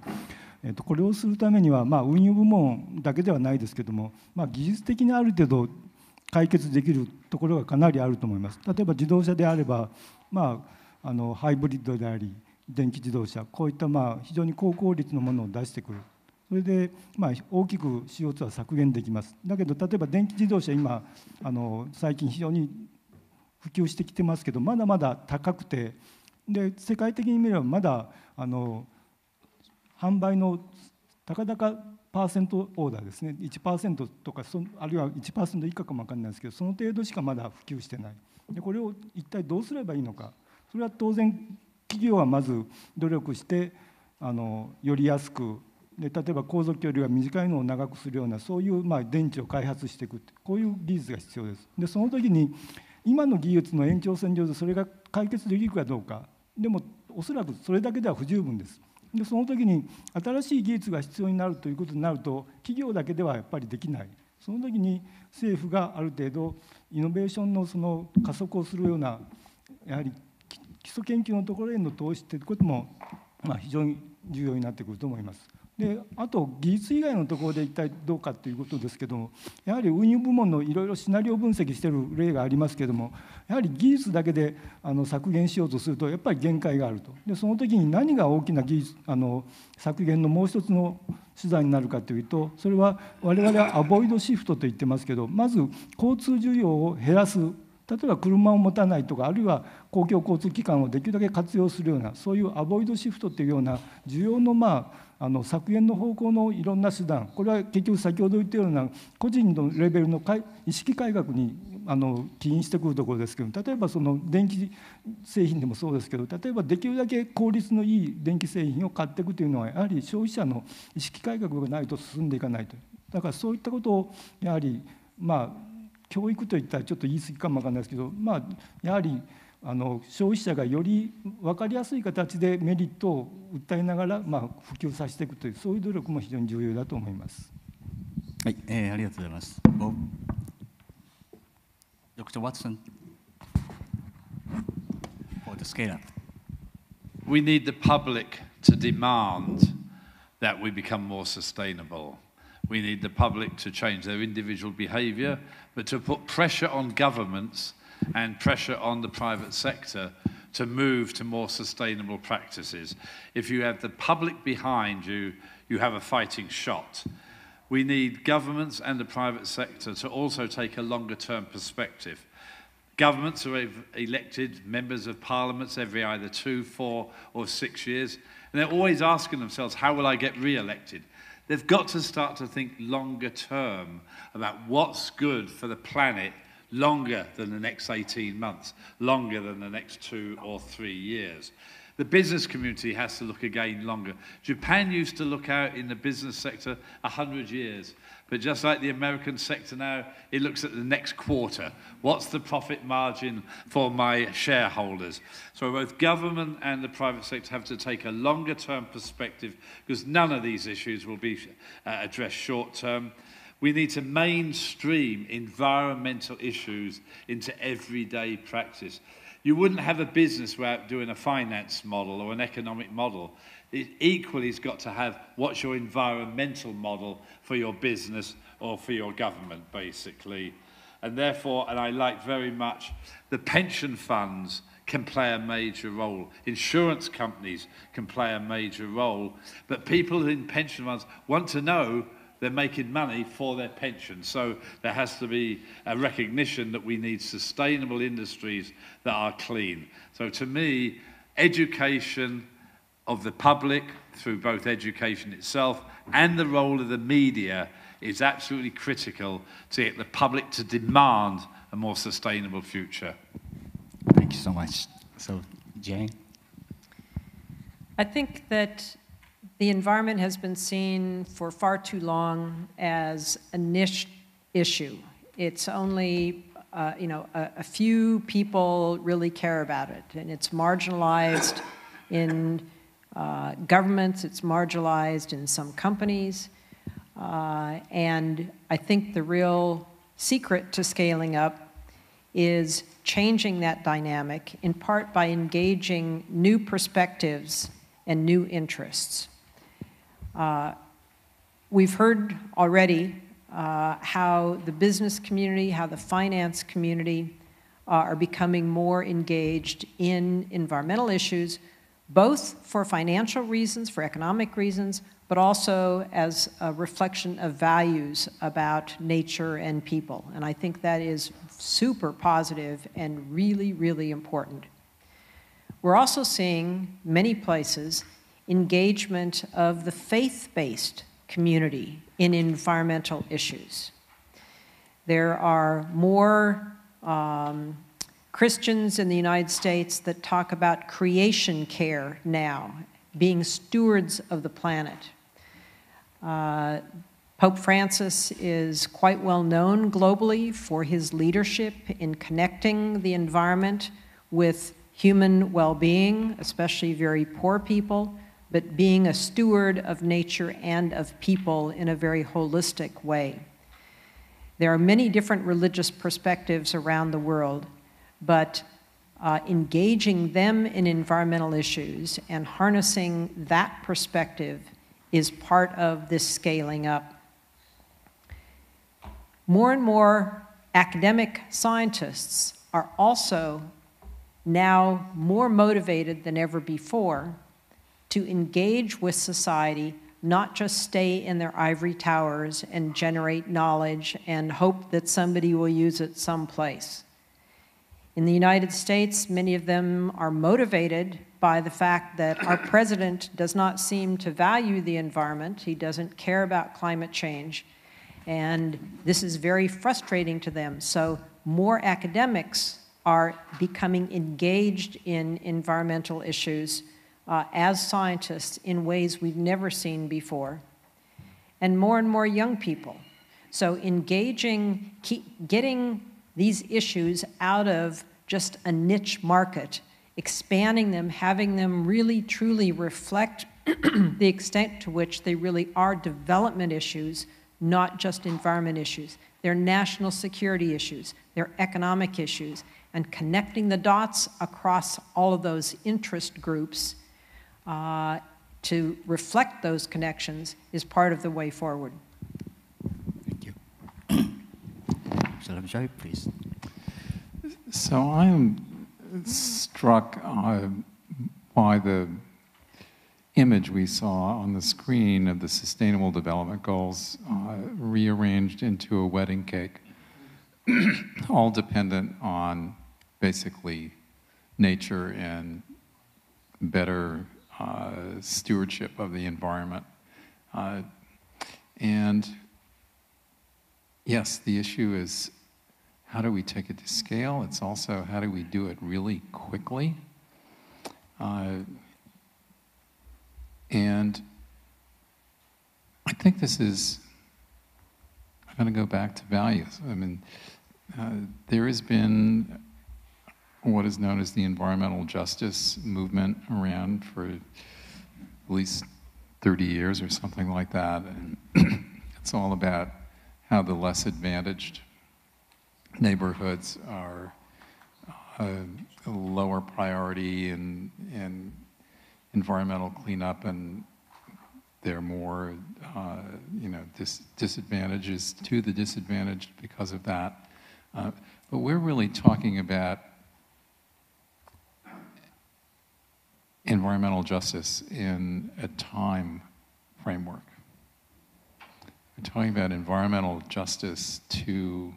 えっと、これをするためには、まあ、運輸部門だけではないですけれども、まあ、技術的にある程度解決できるところがかなりあると思います。例えば自動車であれば、まあ、あのハイブリッドであり電気自動車こういったまあ非常に高効率のものを出してくるそれでまあ大きく CO2 は削減できますだけど例えば電気自動車今あの最近非常に普及してきてますけどまだまだ高くてで世界的に見ればまだあの販売の高々パーセントオーダーですね1%とかそあるいは1%以下かも分かんないですけどその程度しかまだ普及してないでこれを一体どうすればいいのかそれは当然企業はまず努力してあのより安くで例えば航続距離が短いのを長くするようなそういうまあ電池を開発していくこういう技術が必要です。でその時に今の技術の延長線上でそれが解決できるかどうかでもおそらくそれだけでは不十分です。でその時に新しい技術が必要になるということになると企業だけではやっぱりできないその時に政府がある程度イノベーションのその加速をするようなやはり基礎研究のところへの投資ということもまあ非常に重要になってくると思います。であと技術以外のところで一体どうかということですけどもやはり運輸部門のいろいろシナリオ分析してる例がありますけどもやはり技術だけであの削減しようとするとやっぱり限界があるとでその時に何が大きな技術あの削減のもう一つの手段になるかというとそれは我々はアボイドシフトと言ってますけどまず交通需要を減らす例えば車を持たないとかあるいは公共交通機関をできるだけ活用するようなそういうアボイドシフトというような需要のまああの削減の方向のいろんな手段これは結局先ほど言ったような個人のレベルの意識改革にあの起因してくるところですけど例えばその電気製品でもそうですけど例えばできるだけ効率のいい電気製品を買っていくというのはやはり消費者の意識改革がないと進んでいかないとだからそういったことをやはりまあ教育といったらちょっと言い過ぎかもわかんないですけどまあやはりあの消費者がより分かりやすい形でメリットを訴えながら、まあ、普及させていくというそういう努力も非常に重要だと思います。はい、えー、ありがとうございます。Dr. Watson for the scale up. We need the public to demand that we become more sustainable. We need the public to change their individual behavior, but to put pressure on governments and pressure on the private sector to move to more sustainable practices. If you have the public behind you, you have a fighting shot. We need governments and the private sector to also take a longer term perspective. Governments are elected members of parliaments every either two, four, or six years, and they're always asking themselves, How will I get re elected? They've got to start to think longer term about what's good for the planet longer than the next 18 months, longer than the next two or three years. The business community has to look again longer. Japan used to look out in the business sector 100 years, but just like the American sector now, it looks at the next quarter. What's the profit margin for my shareholders? So both government and the private sector have to take a longer term perspective because none of these issues will be uh, addressed short term. We need to mainstream environmental issues into everyday practice. You wouldn't have a business without doing a finance model or an economic model. It equally has got to have what's your environmental model for your business or for your government, basically. And therefore, and I like very much, the pension funds can play a major role. Insurance companies can play a major role. But people in pension funds want to know they're making money for their pension. So there has to be a recognition that we need sustainable industries that are clean. So to me, education of the public through both education itself and the role of the media is absolutely critical to get the public to demand a more sustainable future. Thank you so much. So, Jane? I think that the environment has been seen for far too long as a niche issue. It's only uh, you know a, a, few people really care about it, and it's marginalized <coughs> in uh, governments. It's marginalized in some companies, uh, and I think the real secret to scaling up is changing that dynamic in part by engaging new perspectives and new interests. Uh, we've heard already uh, how the business community, how the finance community uh, are becoming more engaged in environmental issues, both for financial reasons, for economic reasons, but also as a reflection of values about nature and people. And I think that is super positive and really, really important. We're also seeing many places engagement of the faith based community in environmental issues. There are more um, Christians in the United States that talk about creation care now, being stewards of the planet. Uh, Pope Francis is quite well known globally for his leadership in connecting the environment with human well being, especially very poor people, but being a steward of nature and of people in a very holistic way. There are many different religious perspectives around the world, but uh, engaging them in environmental issues and harnessing that perspective is part of this scaling up. More and more academic scientists are also now more motivated than ever before to engage with society, not just stay in their ivory towers and generate knowledge and hope that somebody will use it someplace. In the United States, many of them are motivated by the fact that our president does not seem to value the environment, he doesn't care about climate change, and this is very frustrating to them. So, more academics are becoming engaged in environmental issues uh, as scientists in ways we've never seen before, and more and more young people. So engaging, getting these issues out of just a niche market, expanding them, having them really truly reflect <clears throat> the extent to which they really are development issues, not just environment issues. They're national security issues, they're economic issues, and connecting the dots across all of those interest groups uh, to reflect those connections is part of the way forward. Thank you. <coughs> Salam Jai, please. So I am struck uh, by the image we saw on the screen of the Sustainable Development Goals uh, rearranged into a wedding cake, <coughs> all dependent on basically nature and better uh, stewardship of the environment. Uh, and yes, the issue is how do we take it to scale? It's also how do we do it really quickly? Uh, and I think this is, I'm going to go back to values. I mean, uh, there has been what is known as the environmental justice movement around for at least 30 years or something like that. And <clears throat> it's all about how the less advantaged neighborhoods are uh, a lower priority in, in environmental cleanup and they're more, uh, you know, dis disadvantages to the disadvantaged because of that. Uh, but we're really talking about environmental justice in a time framework. We're talking about environmental justice to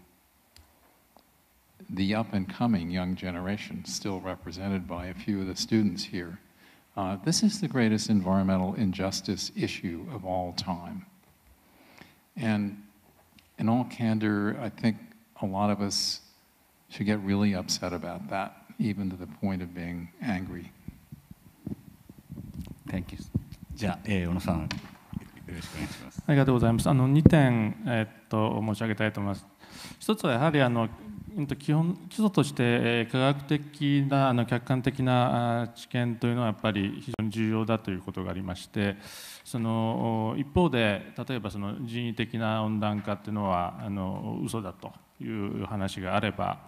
the up and coming young generation, still represented by a few of the students here. Uh, this is the greatest environmental injustice issue of all time. And in all candor, I think a lot of us should get really upset about that, even to the point of being angry. Thank you. じゃあ、えー、小野さん、よろしくお願いします。ありがとうございます。あの2点、えー、っと申し上げたいと思います。一つはやはりあの基本基礎として科学的なあの客観的な知見というのはやっぱり非常に重要だということがありましてその一方で例えばその人為的な温暖化というのはあの嘘だという話があれば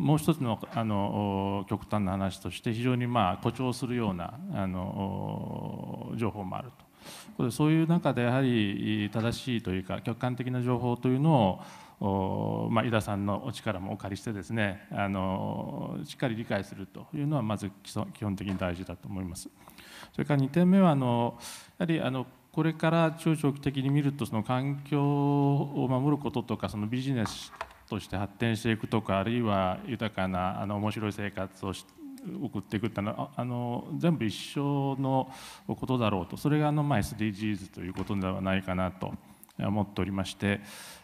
もう一つのあの極端な話として非常にまあ誇張するようなあの情報もあるとそういう中でやはり正しいというか客観的な情報というのを、まあ、井田さんのお力もお借りしてですねあのしっかり理解するというのはまず基本的に大事だと思います。それから2点目はあのやはりあのこれから中長期的に見るとその環境を守ることとかそのビジネスとして発展していくとかあるいは豊かなあの面白い生活を送っていくってのはあの全部一緒のことだろうとそれがあの、まあ、SDGs ということではないかなと思っておりまして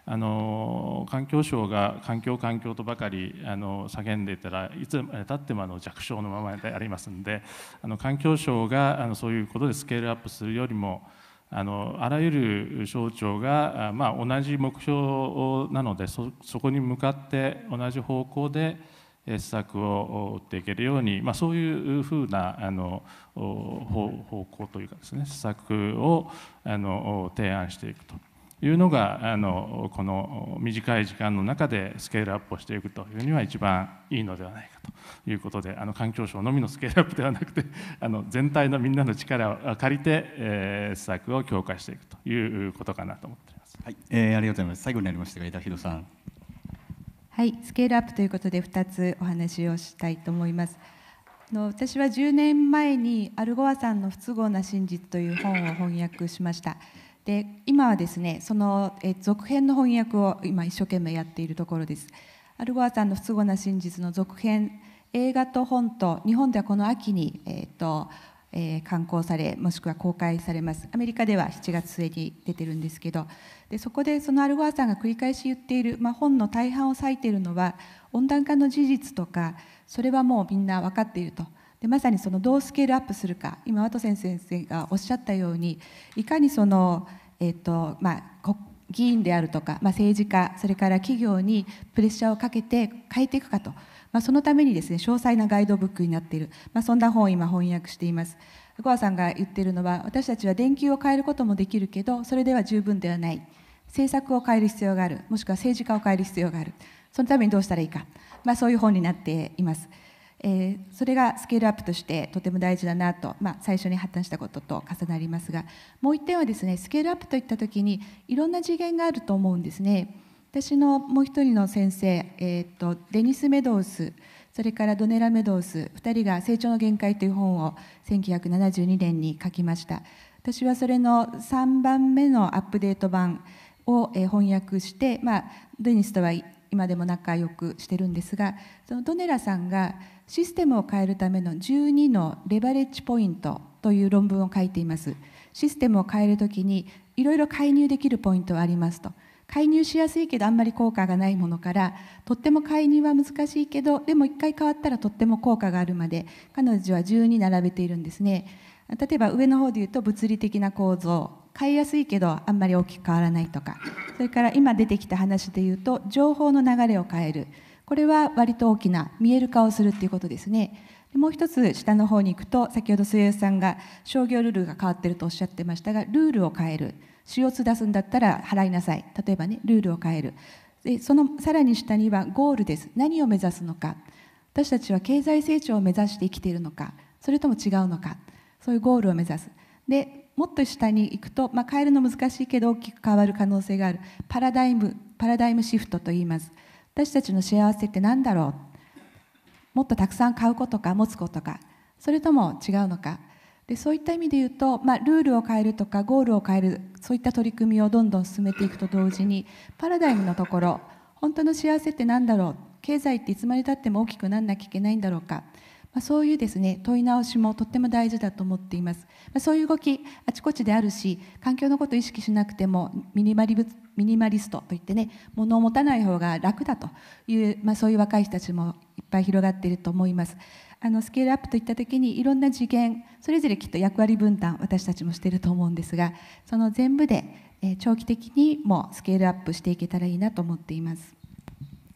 あの環境省が環境環境とばかりあの叫んでいたらいつたってもあの弱小のままでありますんであの環境省があのそういうことでスケールアップするよりもあのあらゆる省庁が、まあ、同じ目標なのでそこに向かって同じ方向で施策を打っていけるように、まあ、そういうふうなあの方向というかですね施策をあの提案していくというのがあのこの短い時間の中でスケールアップをしていくというには一番いいのではないかということであの環境省のみのスケールアップではなくて <laughs> あの全体のみんなの力を借りて、えー、施策を強化していくということかなと思っています。はい、えー、ありがとうございます。最後になりましたが、江広さん。はい、スケールアップということで2つお話をしたいと思います。の私は10年前にアルゴアさんの不都合な真実という本を翻訳しました。で今はですねその、え続編の翻訳を今一生懸命やっているところですアルゴアさんの「不都合な真実」の続編映画と本と日本ではこの秋に、えーとえー、刊行されもしくは公開されますアメリカでは7月末に出てるんですけどでそこでそのアルゴアさんが繰り返し言っている、まあ、本の大半を割いているのは温暖化の事実とかそれはもうみんな分かっているとでまさにそのどうスケールアップするか今ワトセン先生がおっしゃったようにいかにそのえーとまあ、議員であるとか、まあ、政治家それから企業にプレッシャーをかけて変えていくかと、まあ、そのためにですね詳細なガイドブックになっている、まあ、そんな本を今翻訳しています。福和さんが言っているのは私たちは電球を変えることもできるけどそれでは十分ではない政策を変える必要があるもしくは政治家を変える必要があるそのためにどうしたらいいか、まあ、そういう本になっています。えー、それがスケールアップとしてとても大事だなと、まあ、最初に発端したことと重なりますがもう1点はですねスケールアップといった時にいろんな次元があると思うんですね私のもう1人の先生、えーと、デニス・メドウスそれからドネラ・メドウス2人が「成長の限界」という本を1972年に書きました私はそれの3番目のアップデート版を翻訳して、まあ、デニスとは今でも仲良くしてるんですがそのドネラさんが「システムを変えるための12のレバレッジポイントという論文を書いていますシステムを変えるときにいろいろ介入できるポイントはありますと介入しやすいけどあんまり効果がないものからとっても介入は難しいけどでも1回変わったらとっても効果があるまで彼女は12並べているんですね例えば上の方で言うと物理的な構造変えやすいけどあんまり大きく変わらないとかそれから今出てきた話で言うと情報の流れを変えるこれは割と大きな見える化をするっていうことですね。もう一つ下の方に行くと先ほど末吉さんが商業ルールが変わってるとおっしゃってましたがルールを変える CO2 出すんだったら払いなさい例えばねルールを変えるでそのさらに下にはゴールです何を目指すのか私たちは経済成長を目指して生きているのかそれとも違うのかそういうゴールを目指すでもっと下に行くと、まあ、変えるの難しいけど大きく変わる可能性があるパラダイムパラダイムシフトといいます私たちの幸せって何だろうもっとたくさん買うことか持つことかそれとも違うのかでそういった意味で言うと、まあ、ルールを変えるとかゴールを変えるそういった取り組みをどんどん進めていくと同時にパラダイムのところ本当の幸せって何だろう経済っていつまでたっても大きくならなきゃいけないんだろうかまそういうですね問い直しもとっても大事だと思っています、まそういう動きあちこちであるし環境のことを意識しなくてもミニマリミニマリストといってね物を持たない方が楽だという、まあ、そういう若い人たちもいっぱい広がっていると思いますあのスケールアップといった時にいろんな次元それぞれきっと役割分担私たちもしていると思うんですがその全部で、え長期的にもスケールアップしていけたらいいなと思っています。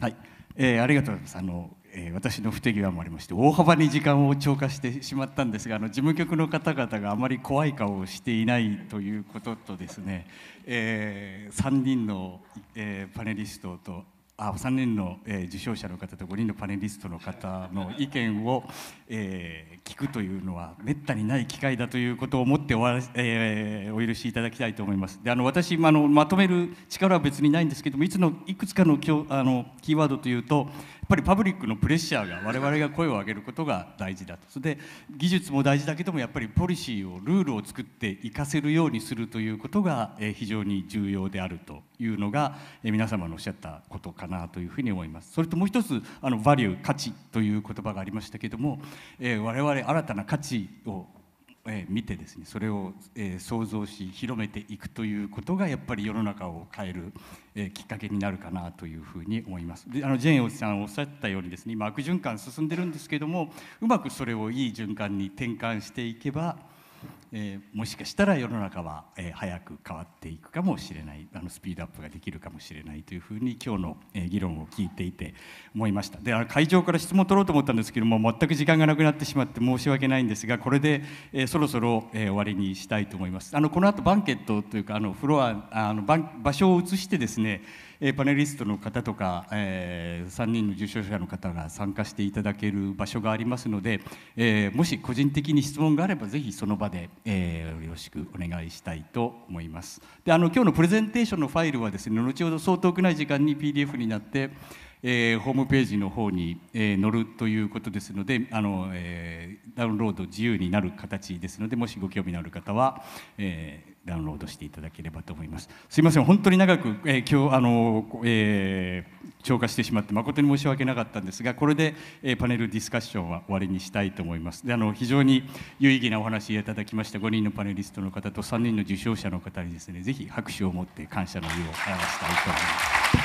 はい、えー、ありがとうございますあのえー、私の不手際もありまして大幅に時間を超過してしまったんですがあの事務局の方々があまり怖い顔をしていないということとですね、えー、3人の、えー、パネリストとあ3人の、えー、受賞者の方と5人のパネリストの方の意見を、えー、聞くというのはめったにない機会だということを思ってお,、えー、お許しいただきたいと思います。であの私あのまとめる力は別にないんですけどもいつのいくつかのきょあのキーワードというとぱりパブリックのプレッシャーが我々が声を上げることが大事だとそれで技術も大事だけどもやっぱりポリシーをルールを作って活かせるようにするということが非常に重要であるというのが皆様のおっしゃったことかなというふうに思います。それともう一つあのバリュー価値という言葉がありましたけども、え我々新たな価値をえ見てですねそれを、え想像し広めていくということがやっぱり世の中を変える、えー、きっかけになるかなというふうに思いますであのジェーンおじさんおっしゃったようにですね今悪循環進んでるんですけどもうまくそれをいい循環に転換していけばえー、もしかしたら世の中は、えー、早く変わっていくかもしれないあのスピードアップができるかもしれないというふうに今日の、えー、議論を聞いていて思いましたであの会場から質問を取ろうと思ったんですけども全く時間がなくなってしまって申し訳ないんですがこれで、えそろそろ、え終わりにしたいと思いますあのこの後バンケットというかあのフロアあの場所を移してですねえパネリストの方とか、え3人の受賞者の方が参加していただける場所がありますので、えもし個人的に質問があればぜひその場で、えよろしくお願いしたいと思います。であの今日のプレゼンテーションのファイルはですね後ほど相当遠くない時間に PDF になってえー、ホームページの方に、えー、載るということですのであの、えー、ダウンロード自由になる形ですのでもしご興味のある方は、えー、ダウンロードしていただければと思いますすいません本当に長く、えー、今日あの、えー、超過してしまって誠に申し訳なかったんですがこれで、えー、パネルディスカッションは終わりにしたいと思いますであの非常に有意義なお話いただきました5人のパネリストの方と3人の受賞者の方にですねぜひ拍手を持って感謝の意を表したいと思います